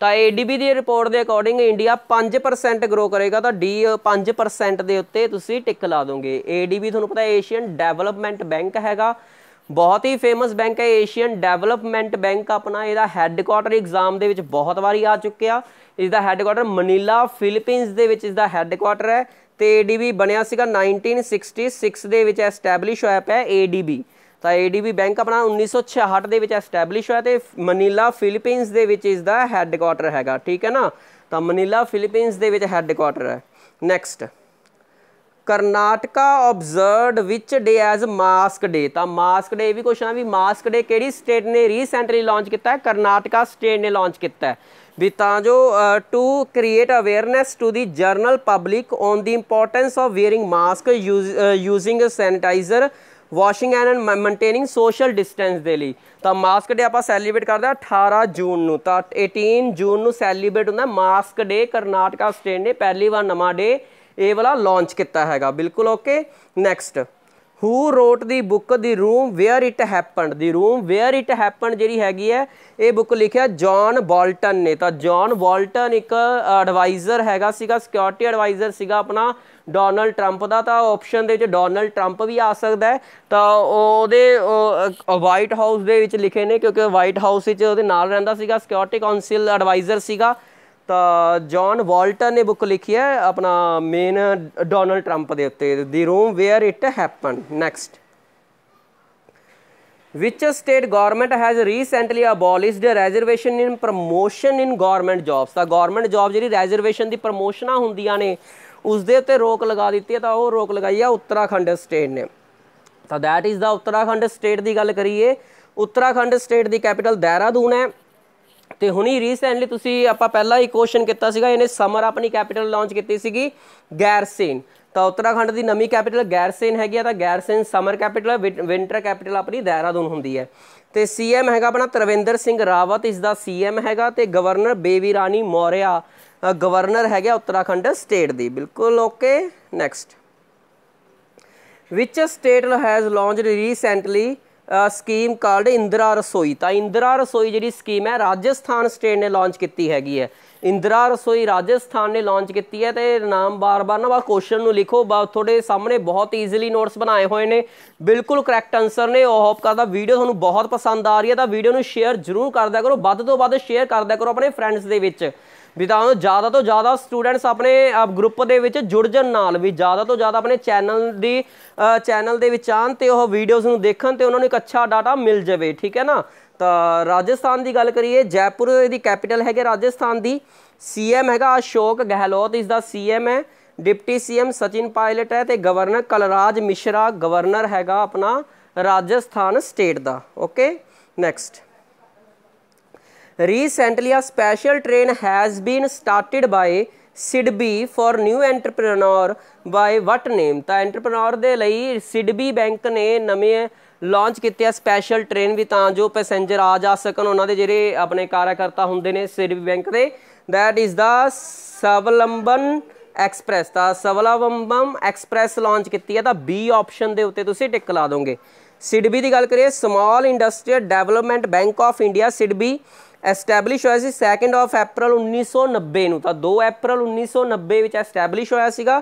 A: ਤਾਂ ADB ਦੀ ਰਿਪੋਰਟ ਦੇ ਅਕੋਰਡਿੰਗ ਇੰਡੀਆ 5% ਗਰੋ ਕਰੇਗਾ ਤਾਂ D 5% ਦੇ ਉੱਤੇ ਤੁਸੀਂ ਟਿਕ ਲਾ ਦੋਗੇ ADB ਤੁਹਾਨੂੰ ਪਤਾ ਏਸ਼ੀਅਨ ਡਿਵੈਲਪਮੈਂਟ ਬੈਂਕ ਹੈਗਾ ਬਹੁਤ ਹੀ ਫੇਮਸ ਬੈਂਕ ਹੈ ਏਸ਼ੀਅਨ ਡਿਵੈਲਪਮੈਂਟ ਬੈਂਕ ਆਪਣਾ ਇਹਦਾ ਹੈੱਡਕੁਆਟਰ ਐਗਜ਼ਾਮ ਦੇ ਵਿੱਚ ਬਹੁਤ ਵਾਰੀ ਆ ਚੁੱਕਿਆ ਇਸ ਦਾ ਹੈੱਡਕੁਆਟਰ ਮਨੀਲਾ ਫਿਲੀਪੀਨਸ ਦੇ ਵਿੱਚ ਇਸ ਦਾ ਹੈੱਡਕੁਆਟਰ ਹੈ ਤੇ ADB ਬਣਿਆ ਸੀਗਾ 1966 ਦੇ ਵਿੱਚ ਐਸਟੈਬਲਿਸ਼ ਹੋਇਆ ਪਿਆ ADB ਤਾਂ ਏਡੀਬੀ ਬੈਂਕ ਆਪਣਾ 1966 ਦੇ ਵਿੱਚ ਐਸਟੈਬਲਿਸ਼ ਹੋਇਆ ਤੇ ਮਨੀਲਾ ਫਿਲੀਪੀਨਸ ਦੇ ਵਿੱਚ ਇਸ ਦਾ ਹੈੱਡਕੁਆਟਰ ਹੈਗਾ ਠੀਕ ਹੈ ਨਾ ਤਾਂ ਮਨੀਲਾ ਫਿਲੀਪੀਨਸ ਦੇ ਵਿੱਚ ਹੈੱਡਕੁਆਟਰ ਹੈ next Karnataka observed which day as mask day ਤਾਂ ਮਾਸਕ ਡੇ ਵੀ ਕੁਸ਼ਨ ਆ ਵੀ ਮਾਸਕ ਡੇ ਕਿਹੜੀ ਸਟੇਟ ਨੇ ਰੀਸੈਂਟਲੀ ਲਾਂਚ ਕੀਤਾ ਹੈ ਕਰਨਾਟਕਾ ਸਟੇਟ ਨੇ ਲਾਂਚ ਕੀਤਾ ਹੈ ਵੀ ਤਾਂ ਜੋ to create awareness to the general public on the importance of wearing mask using sanitiser washing and maintaining social distance ਦੇ ਲਈ ਤਾਂ ਮਾਸਕ ਡੇ ਆਪਾਂ ਸੈਲੀਬ੍ਰੇਟ ਕਰਦੇ ਆ 18 ਜੂਨ ਨੂੰ ਤਾਂ 18 ਜੂਨ ਨੂੰ ਸੈਲੀਬ੍ਰੇਟ ਹੁੰਦਾ ਮਾਸਕ ਡੇ ਕਰਨਾਟਕਾ ਸਟੇਟ ਨੇ ਪਹਿਲੀ ਵਾਰ ਨਵਾਂ ਡੇ ਇਹ ਵਾਲਾ ਲਾਂਚ ਕੀਤਾ ਹੈਗਾ ਬਿਲਕੁਲ okay next who wrote the book the room where it happened the room where it happened ਜਿਹੜੀ ਹੈਗੀ ਹੈ ਇਹ ਬੁੱਕ ਲਿਖਿਆ ਜான் ਬਾਲਟਨ ਨੇ ਤਾਂ ਜான் ਬਾਲਟਨ ਇੱਕ ਐਡਵਾਈਜ਼ਰ ਹੈਗਾ ਸੀਗਾ ਸਿਕਿਉਰਿਟੀ ਐਡਵਾਈਜ਼ਰ ਸੀਗਾ ਆਪਣਾ ਡੋਨਲਡ ਟਰੰਪ ਦਾ ਤਾਂ ਆਪਸ਼ਨ ਦੇ ਵਿੱਚ ਡੋਨਲਡ ਟਰੰਪ ਵੀ ਆ ਸਕਦਾ ਹੈ ਤਾਂ ਉਹਦੇ ਵਾਈਟ ਹਾਊਸ ਦੇ ਵਿੱਚ ਲਿਖੇ ਨੇ ਕਿਉਂਕਿ ਵਾਈਟ ਹਾਊਸ ਵਿੱਚ ਉਹਦੇ ਨਾਲ ਰਹਿੰਦਾ ਸੀਗਾ ਸਿਕਿਉਰਿਟੀ ਕਾਉਂਸਲ ਐਡਵਾਈਜ਼ਰ ਸੀਗਾ ਤਾਂ ਜੌਨ ਵਾਲਟਰ ਨੇ ਬੁੱਕ ਲਿਖੀ ਹੈ ਆਪਣਾ ਮੇਨ ਡੋਨਲਡ ਟਰੰਪ ਦੇ ਉੱਤੇ the room where it happen next which state government has recently abolished reservation in promotion in government jobs ਤਾਂ ਗਵਰਨਮੈਂਟ ਜੌਬ ਜਿਹੜੀ ਰੈਜ਼ਰਵੇਸ਼ਨ ਦੀ ਪ੍ਰਮੋਸ਼ਨਾਂ ਹੁੰਦੀਆਂ ਨੇ ਉਸ ਦੇ ਉੱਤੇ ਰੋਕ ਲਗਾ ਦਿੱਤੀ ਹੈ ਤਾਂ ਉਹ ਰੋਕ ਲਗਾਈ ਹੈ ਉੱਤਰਾਖੰਡ ਸਟੇਟ ਨੇ ਤਾਂ that is the Uttarakhand state ਦੀ ਗੱਲ ਕਰੀਏ ਉੱਤਰਾਖੰਡ ਸਟੇਟ ਦੀ ਕੈਪੀਟਲ ਦੇਹਰਾਦੂਨ ਹੈ ਤੇ ਹੁਣੀ ਰੀਸੈਂਟਲੀ ਤੁਸੀਂ ਆਪਾਂ ਪਹਿਲਾਂ ਹੀ ਕੁਐਸਚਨ ਕੀਤਾ ਸੀਗਾ ਇਹਨੇ ਸਮਰ ਆਪਣੀ ਕੈਪੀਟਲ ਲਾਂਚ ਕੀਤੀ ਸੀਗੀ ਗੈਰਸੇਨ ਤਾਂ ਉੱਤਰਾਖੰਡ ਦੀ ਨਵੀਂ ਕੈਪੀਟਲ ਗੈਰਸੇਨ ਹੈਗੀ ਆ ਤਾਂ ਗੈਰਸੇਨ ਸਮਰ ਕੈਪੀਟਲ ਹੈ ਵਿੰਟਰ ਕੈਪੀਟਲ ਆਪਣੀ ਦੇਹਰਾਦੂਨ ਹੁੰਦੀ ਹੈ ਤੇ ਸੀਐਮ ਹੈਗਾ ਆਪਣਾ ਤਰਵਿੰਦਰ ਸਿੰਘ ਰਾਵਤ ਇਸ ਦਾ ਸੀਐਮ ਹੈਗਾ ਤੇ ਗਵਰਨਰ ਬੇਵੀ ਰਾਣੀ ਮੌਰਿਆ ਗਵਰਨਰ ਹੈਗਾ ਉੱਤਰਾਖੰਡ ਸਟੇਟ ਦੀ ਬਿਲਕੁਲ okay next which state has launched recently scheme called Indira Rasoi ਤਾਂ ਇੰਦਰਾ ਰਸੋਈ ਜਿਹੜੀ ਸਕੀਮ ਹੈ ਰਾਜਸਥਾਨ ਸਟੇਟ ਨੇ ਲਾਂਚ ਕੀਤੀ ਹੈਗੀ ਹੈ ਇੰਦਰਾ ਰਸੋਈ ਰਾਜਸਥਾਨ ਨੇ ਲਾਂਚ ਕੀਤੀ ਹੈ ਤੇ ਨਾਮ ਬਾਰ-ਬਾਰ ਨਾ ਬਾ ਕੁਐਸਚਨ ਨੂੰ ਲਿਖੋ ਬਾ ਤੁਹਾਡੇ ਸਾਹਮਣੇ ਬਹੁਤ ਈਜ਼ੀਲੀ ਨੋਟਸ ਬਣਾਏ ਹੋਏ ਨੇ ਬਿਲਕੁਲ ਕਰੈਕਟ ਆਨਸਰ ਨੇ ਉਹ ਹੋਪ ਕਰਦਾ ਵੀਡੀਓ ਤੁਹਾਨੂੰ ਬਹੁਤ ਪਸੰਦ ਆ ਰਹੀ ਹੈ ਤਾਂ ਵੀਡੀਓ ਨੂੰ ਸ਼ੇਅਰ ਜ਼ਰੂਰ ਕਰਦਿਆ ਕਰੋ ਵੱਧ ਤੋਂ ਵੱਧ ਸ਼ੇਅਰ ਕਰਦਿਆ ਕਰੋ ਆਪਣੇ ਫਰੈਂਡਸ ਦੇ ਵਿੱਚ ਵੀ ਤਾਂ ਜ਼ਿਆਦਾ ਤੋਂ ਜ਼ਿਆਦਾ ਸਟੂਡੈਂਟਸ ਆਪਣੇ ਗਰੁੱਪ ਦੇ ਵਿੱਚ ਜੁੜ ਜਨ ਨਾਲ ਵੀ ਜ਼ਿਆਦਾ ਤੋਂ ਜ਼ਿਆਦਾ ਆਪਣੇ ਚੈਨਲ ਦੀ ਚੈਨਲ ਦੇ ਵਿੱਚ ਆਣ ਤੇ ਉਹ ਵੀਡੀਓਜ਼ ਨੂੰ ਦੇਖਣ ਤੇ ਉਹਨਾਂ ਨੂੰ ਇੱਕ ਅੱਛਾ ਡਾਟਾ ਮਿਲ ਜਾਵੇ ਠੀਕ ਹੈ ਨਾ ਤਾਂ ਰਾਜਸਥਾਨ ਦੀ ਗੱਲ ਕਰੀਏ ਜੈਪੁਰ ਦੀ ਕੈਪੀਟਲ ਹੈਗੇ ਰਾਜਸਥਾਨ ਦੀ ਸੀਐਮ ਹੈਗਾ ਅਸ਼ੋਕ ਗਹਿਲੋਤ ਇਸ ਦਾ ਸੀਐਮ ਹੈ ਡਿਪਟੀ ਸੀਐਮ ਸਚਿਨ ਪਾਇਲਟ ਹੈ ਤੇ ਗਵਰਨਰ ਕਲਰਾਜ ਮਿਸ਼ਰਾ ਗਵਰਨਰ ਹੈਗਾ ਆਪਣਾ ਰਾਜਸਥਾਨ ਸਟੇਟ ਦਾ okay next recently a special train has been started by SIDBI for new entrepreneur by what name ਤਾਂ ਐਂਟਰਪ੍ਰੈਨਰ ਦੇ ਲਈ ਸਿਡਬੀ ਬੈਂਕ ਨੇ ਨਵੇਂ ਲਾਂਚ ਕੀਤੇ ਆ ਸਪੈਸ਼ਲ ਟ੍ਰੇਨ ਵੀ ਤਾਂ ਜੋ ਪੈਸੇਂਜਰ ਆ ਜਾ ਸਕਣ ਉਹਨਾਂ ਦੇ ਜਿਹੜੇ ਆਪਣੇ ਕਾਰਜਕਰਤਾ ਹੁੰਦੇ ਨੇ ਸਿਡਬੀ ਬੈਂਕ ਦੇ that is the Swavalamban express ਤਾਂ ਸਵਲੰਬਨ ਐਕਸਪ੍ਰੈਸ ਲਾਂਚ ਕੀਤੀ ਹੈ ਤਾਂ ਬੀ ਆਪਸ਼ਨ ਦੇ ਉੱਤੇ ਤੁਸੀਂ ਟਿਕ ਲਾ ਦੋਗੇ ਸਿਡਬੀ ਦੀ ਗੱਲ ਕਰੀਏ small industrial development bank of India SIDBI establish ਹੋਇਆ ਸੀ 2nd ਆਫ April 1990 ਨੂੰ ਤਾਂ 2 April 1990 ਵਿੱਚ ਐਸਟੈਬਲਿਸ਼ ਹੋਇਆ ਸੀਗਾ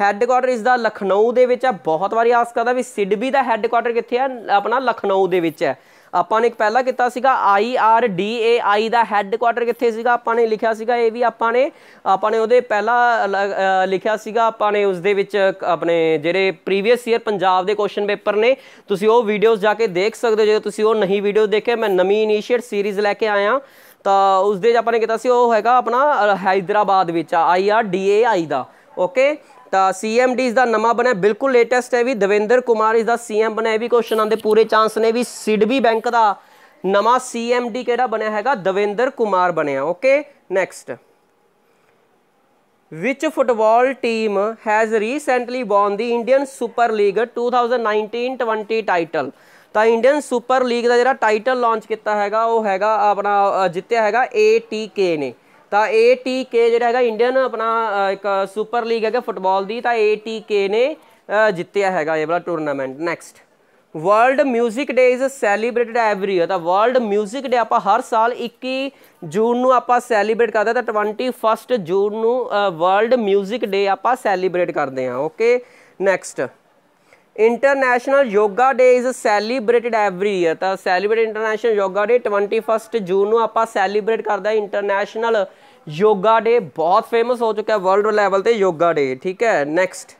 A: ਹੈੱਡਕੁਆਟਰ ਇਸ ਦਾ ਲਖਨਊ ਦੇ ਵਿੱਚ ਆ ਬਹੁਤ ਵਾਰੀ ਆਸ ਕਰਦਾ ਵੀ ਸਿਡਬੀ ਦਾ ਹੈੱਡਕੁਆਟਰ ਕਿੱਥੇ ਆ ਆਪਣਾ ਲਖਨਊ ਦੇ ਵਿੱਚ ਹੈ ਆਪਾਂ ਨੇ ਇੱਕ ਪਹਿਲਾਂ ਕੀਤਾ ਸੀਗਾ I R D A I ਦਾ ਹੈੱਡਕੁਆਟਰ ਕਿੱਥੇ ਸੀਗਾ ਆਪਾਂ ਨੇ ਲਿਖਿਆ ਸੀਗਾ ਇਹ ਵੀ ਆਪਾਂ ਨੇ ਆਪਾਂ ਨੇ ਉਹਦੇ ਪਹਿਲਾਂ ਲਿਖਿਆ ਸੀਗਾ ਆਪਾਂ ਨੇ ਉਸ ਦੇ ਵਿੱਚ ਆਪਣੇ ਜਿਹੜੇ ਪ੍ਰੀਵੀਅਸ ਈਅਰ ਪੰਜਾਬ ਦੇ ਕੁਐਸਚਨ ਪੇਪਰ ਨੇ ਤੁਸੀਂ ਉਹ ਵੀਡੀਓਜ਼ ਜਾ ਕੇ ਦੇਖ ਸਕਦੇ ਹੋ ਜੇ ਤੁਸੀਂ ਉਹ ਨਹੀਂ ਵੀਡੀਓ ਦੇਖੇ ਮੈਂ ਨਵੀਂ ਇਨੀਸ਼ੀਏਟ ਸੀਰੀਜ਼ ਲੈ ਕੇ ਆਇਆ ਤਾਂ ਉਸ ਦੇ ਆਪਾਂ ਨੇ ਕੀਤਾ ਸੀ ਉਹ ਹੈਗਾ ਆਪਣਾ ਹైదరాబాద్ ਵਿੱਚ I R D A I ਦਾ ਓਕੇ ਤਾਂ ਸੀਐਮਡੀ ਇਸ ਦਾ ਨਵਾਂ ਬਣਿਆ ਬਿਲਕੁਲ ਲੇਟੈਸਟ ਹੈ ਵੀ ਦਵਿੰਦਰ ਕੁਮਾਰ ਇਸ ਦਾ ਸੀਐਮ ਬਣਿਆ ਇਹ ਵੀ ਕੁਐਸਚਨ ਆਉਂਦੇ ਪੂਰੇ ਚਾਂਸ ਨੇ ਵੀ ਸਿਡਬੀ ਬੈਂਕ ਦਾ ਨਵਾਂ ਸੀਐਮਡੀ ਕਿਹੜਾ ਬਣਿਆ ਹੈਗਾ ਦਵਿੰਦਰ ਕੁਮਾਰ ਬਣਿਆ okay next which football team has recently won the Indian super league 2019-20 title ਤਾਂ ਇੰਡੀਅਨ ਸੁਪਰ ਲੀਗ ਦਾ ਜਿਹੜਾ ਟਾਈਟਲ ਲਾਂਚ ਕੀਤਾ ਹੈਗਾ ਉਹ ਹੈਗਾ ਆਪਣਾ ਜਿੱਤਿਆ ਹੈਗਾ ATK ਨੇ ਤਾਂ ATK ਜਿਹੜਾ ਹੈਗਾ ਇੰਡੀਅਨ ਆਪਣਾ ਇੱਕ ਸੁਪਰ ਲੀਗ ਹੈਗਾ ਫੁੱਟਬਾਲ ਦੀ ਤਾਂ ATK ਨੇ ਜਿੱਤਿਆ ਹੈਗਾ ਇਹ ਵਾਲਾ tournament next world 뮤직 day is celebrated every year ਤਾਂ ਵਰਲਡ 뮤직 ਡੇ ਆਪਾਂ ਹਰ ਸਾਲ 21 ਜੂਨ ਨੂੰ ਆਪਾਂ ਸੈਲੀਬ੍ਰੇਟ ਕਰਦੇ ਤਾਂ 21 ਜੂਨ ਨੂੰ ਵਰਲਡ 뮤직 ਡੇ ਆਪਾਂ ਸੈਲੀਬ੍ਰੇਟ ਕਰਦੇ ਹਾਂ okay next international yoga day is celebrated every year ਤਾਂ ਸੈਲੀਬ੍ਰੇਟ ਇੰਟਰਨੈਸ਼ਨਲ ਯੋਗਾ ਡੇ 21 ਜੂਨ ਨੂੰ ਆਪਾਂ ਸੈਲੀਬ੍ਰੇਟ ਕਰਦਾ ਇੰਟਰਨੈਸ਼ਨਲ ਯੋਗਾ ਡੇ ਬਹੁਤ ਫੇਮਸ ਹੋ ਚੁੱਕਾ ਹੈ ਵਰਲਡ ਲੈਵਲ ਤੇ ਯੋਗਾ ਡੇ ਠੀਕ ਹੈ next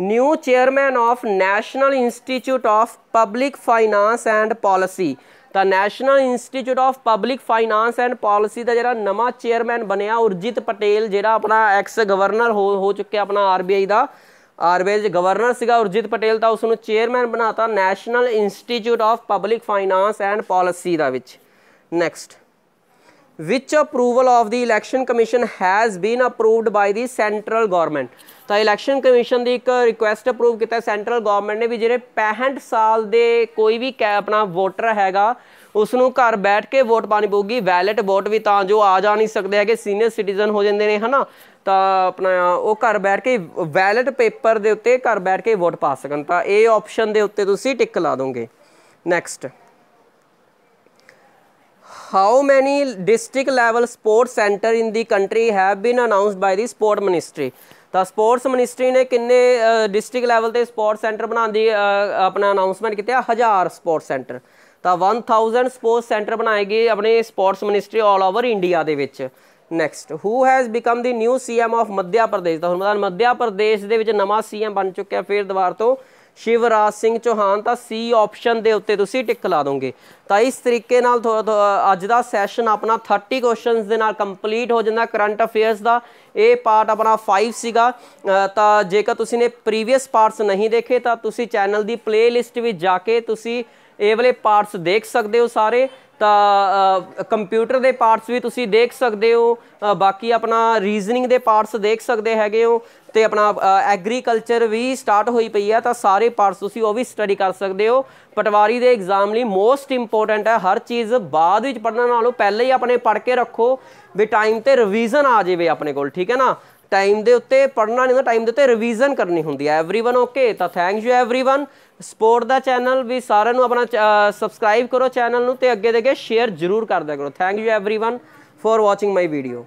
A: new chairman of national institute of public finance and policy ਤਾਂ national institute of public finance and policy ਦਾ ਜਿਹੜਾ ਨਵਾਂ ਚੇਅਰਮੈਨ ਬਣਿਆ ਉਰਜੀਤ ਪਟੇਲ ਜਿਹੜਾ ਆਪਣਾ ਐਕਸ ਗਵਰਨਰ ਹੋ ਚੁੱਕਿਆ ਆਪਣਾ ਆਰਬੀਆਈ ਦਾ ਆਰਬੀਆਈ ਗਵਰਨਰ ਸੀਗਾ ਉਰਜੀਤ ਪਟੇਲ ਤਾਂ ਉਸ ਨੂੰ ਚੇਅਰਮੈਨ ਬਣਾਤਾ national institute of public finance and policy ਦਾ ਵਿੱਚ next which approval of the election commission has been approved by the central government ਤਾਂ ਇਲੈਕਸ਼ਨ ਕਮਿਸ਼ਨ ਦੀ ਇੱਕ ਰਿਕੁਐਸਟ ਅਪਰੂਵ ਕੀਤਾ ਸੈਂਟਰਲ ਗਵਰਨਮੈਂਟ ਨੇ ਵੀ ਜਿਹੜੇ 65 ਸਾਲ ਦੇ ਕੋਈ ਵੀ ਆਪਣਾ ਵੋਟਰ ਹੈਗਾ ਉਸ ਨੂੰ ਘਰ ਬੈਠ ਕੇ ਵੋਟ ਪਾਣੀ ਪਊਗੀ ਵੈਲਟ ਵੋਟ ਵੀ ਤਾਂ ਜੋ ਆ ਜਾ ਨਹੀਂ ਸਕਦੇ ਹੈਗੇ ਸੀਨੀਅਰ ਸਿਟੀਜ਼ਨ ਹੋ ਜਾਂਦੇ ਨੇ ਹਨਾ ਤਾਂ ਆਪਣਾ ਉਹ ਘਰ ਬੈਠ ਕੇ ਵੈਲਟ ਪੇਪਰ ਦੇ ਉੱਤੇ ਘਰ ਬੈਠ ਕੇ ਵੋਟ ਪਾ ਸਕਣ ਤਾਂ ਇਹ ਆਪਸ਼ਨ ਦੇ ਉੱਤੇ ਤੁਸੀਂ ਟਿਕ ਲਾ ਦੋਗੇ next how many district level sports center in the country have been announced by the sport ministry ਤਾਂ ਸਪੋਰਟਸ ਮਿਨਿਸਟਰੀ ਨੇ ਕਿੰਨੇ ਡਿਸਟ੍ਰਿਕਟ ਲੈਵਲ ਤੇ ਸਪੋਰਟ ਸੈਂਟਰ ਬਣਾਉਣ ਦੀ ਆਪਣਾ ਅਨਾਉਂਸਮੈਂਟ ਕੀਤਾ 1000 ਸਪੋਰਟ ਸੈਂਟਰ ਤਾਂ 1000 ਸਪੋਰਟਸ ਸੈਂਟਰ ਬਣਾਏ ਗਏ ਆਪਣੇ sports ministry all over India ਦੇ ਵਿੱਚ next who has become the new CM of Madhya Pradesh ਦਾ ਹੁਣ ਮੱਧਿਆ ਪ੍ਰਦੇਸ਼ ਦੇ ਵਿੱਚ ਨਵਾਂ ਸੀਐਮ ਬਣ ਚੁੱਕਿਆ ਫੇਰ ਦੁਬਾਰ ਤੋਂ ਸ਼ਿਵਰਾਜ ਸਿੰਘ ਚੌਹਾਨ ਤਾਂ ਸੀ ਆਪਸ਼ਨ ਦੇ ਉੱਤੇ ਤੁਸੀਂ ਟਿਕ ਲਾ ਦੋਗੇ ਤਾਂ ਇਸ ਤਰੀਕੇ ਨਾਲ ਅੱਜ ਦਾ ਸੈਸ਼ਨ ਆਪਣਾ 30 ਕੁਐਸਚਨਸ ਦੇ ਨਾਲ ਕੰਪਲੀਟ ਹੋ ਜਾਂਦਾ ਕਰੰਟ ਅਫੇਅਰਸ ਦਾ ਇਹ ਪਾਰਟ ਆਪਣਾ 5 ਸੀਗਾ ਤਾਂ ਜੇਕਰ ਤੁਸੀਂ ਨੇ ਪ੍ਰੀਵੀਅਸ ਪਾਰਟਸ ਨਹੀਂ ਦੇਖੇ ਤਾਂ ਤੁਸੀਂ ਚੈਨਲ ਦੀ ਪਲੇਲਿਸਟ ਵਿੱਚ ਜਾ ਕੇ ਤੁਸੀਂ ਇਹ ਵਾਲੇ ਪਾਰਟਸ ਦੇਖ ਸਕਦੇ ਹੋ ਸਾਰੇ ਤਾਂ ਕੰਪਿਊਟਰ ਦੇ ਪਾਰਟਸ ਵੀ ਤੁਸੀਂ ਦੇਖ ਸਕਦੇ ਹੋ ਬਾਕੀ ਆਪਣਾ ਰੀਜ਼ਨਿੰਗ ਦੇ ਪਾਰਟਸ ਦੇਖ ਸਕਦੇ ਹੈਗੇ ਹੋ ਤੇ ਆਪਣਾ ਐਗਰੀਕਲਚਰ ਵੀ ਸਟਾਰਟ ਹੋਈ ਪਈ ਆ ਤਾਂ ਸਾਰੇ ਪਾਰਟਸ ਤੁਸੀਂ ਉਹ ਵੀ ਸਟੱਡੀ ਕਰ ਸਕਦੇ ਹੋ ਪਟਵਾਰੀ ਦੇ ਐਗਜ਼ਾਮ ਲਈ ਮੋਸਟ ਇੰਪੋਰਟੈਂਟ ਹੈ ਹਰ ਚੀਜ਼ ਬਾਅਦ ਵਿੱਚ ਪੜਨ ਨਾਲੋਂ ਪਹਿਲਾਂ ਹੀ ਆਪਣੇ ਪੜ ਕੇ ਰੱਖੋ ਵੀ ਟਾਈਮ ਤੇ ਰਿਵੀਜ਼ਨ ਆ ਜਾਵੇ ਆਪਣੇ ਕੋਲ ਠੀਕ ਹੈ ਨਾ ਟਾਈਮ ਦੇ ਉੱਤੇ ਪੜਨਾ ਨਹੀਂ ਹੁੰਦਾ ਟਾਈਮ ਦੇ ਉੱਤੇ ਰਿਵੀਜ਼ਨ ਕਰਨੀ ਹੁੰਦੀ ਹੈ एवरीवन ਓਕੇ ਤਾਂ ਥੈਂਕ ਯੂ एवरीवन ਸਪੋਰਟ ਦਾ ਚੈਨਲ ਵੀ ਸਾਰਿਆਂ ਨੂੰ ਆਪਣਾ ਸਬਸਕ੍ਰਾਈਬ ਕਰੋ ਚੈਨਲ ਨੂੰ ਤੇ ਅੱਗੇ ਦੇ ਅੱਗੇ ਸ਼ੇਅਰ ਜ਼ਰੂਰ ਕਰਦਿਆ ਕਰੋ thank you everyone for watching my video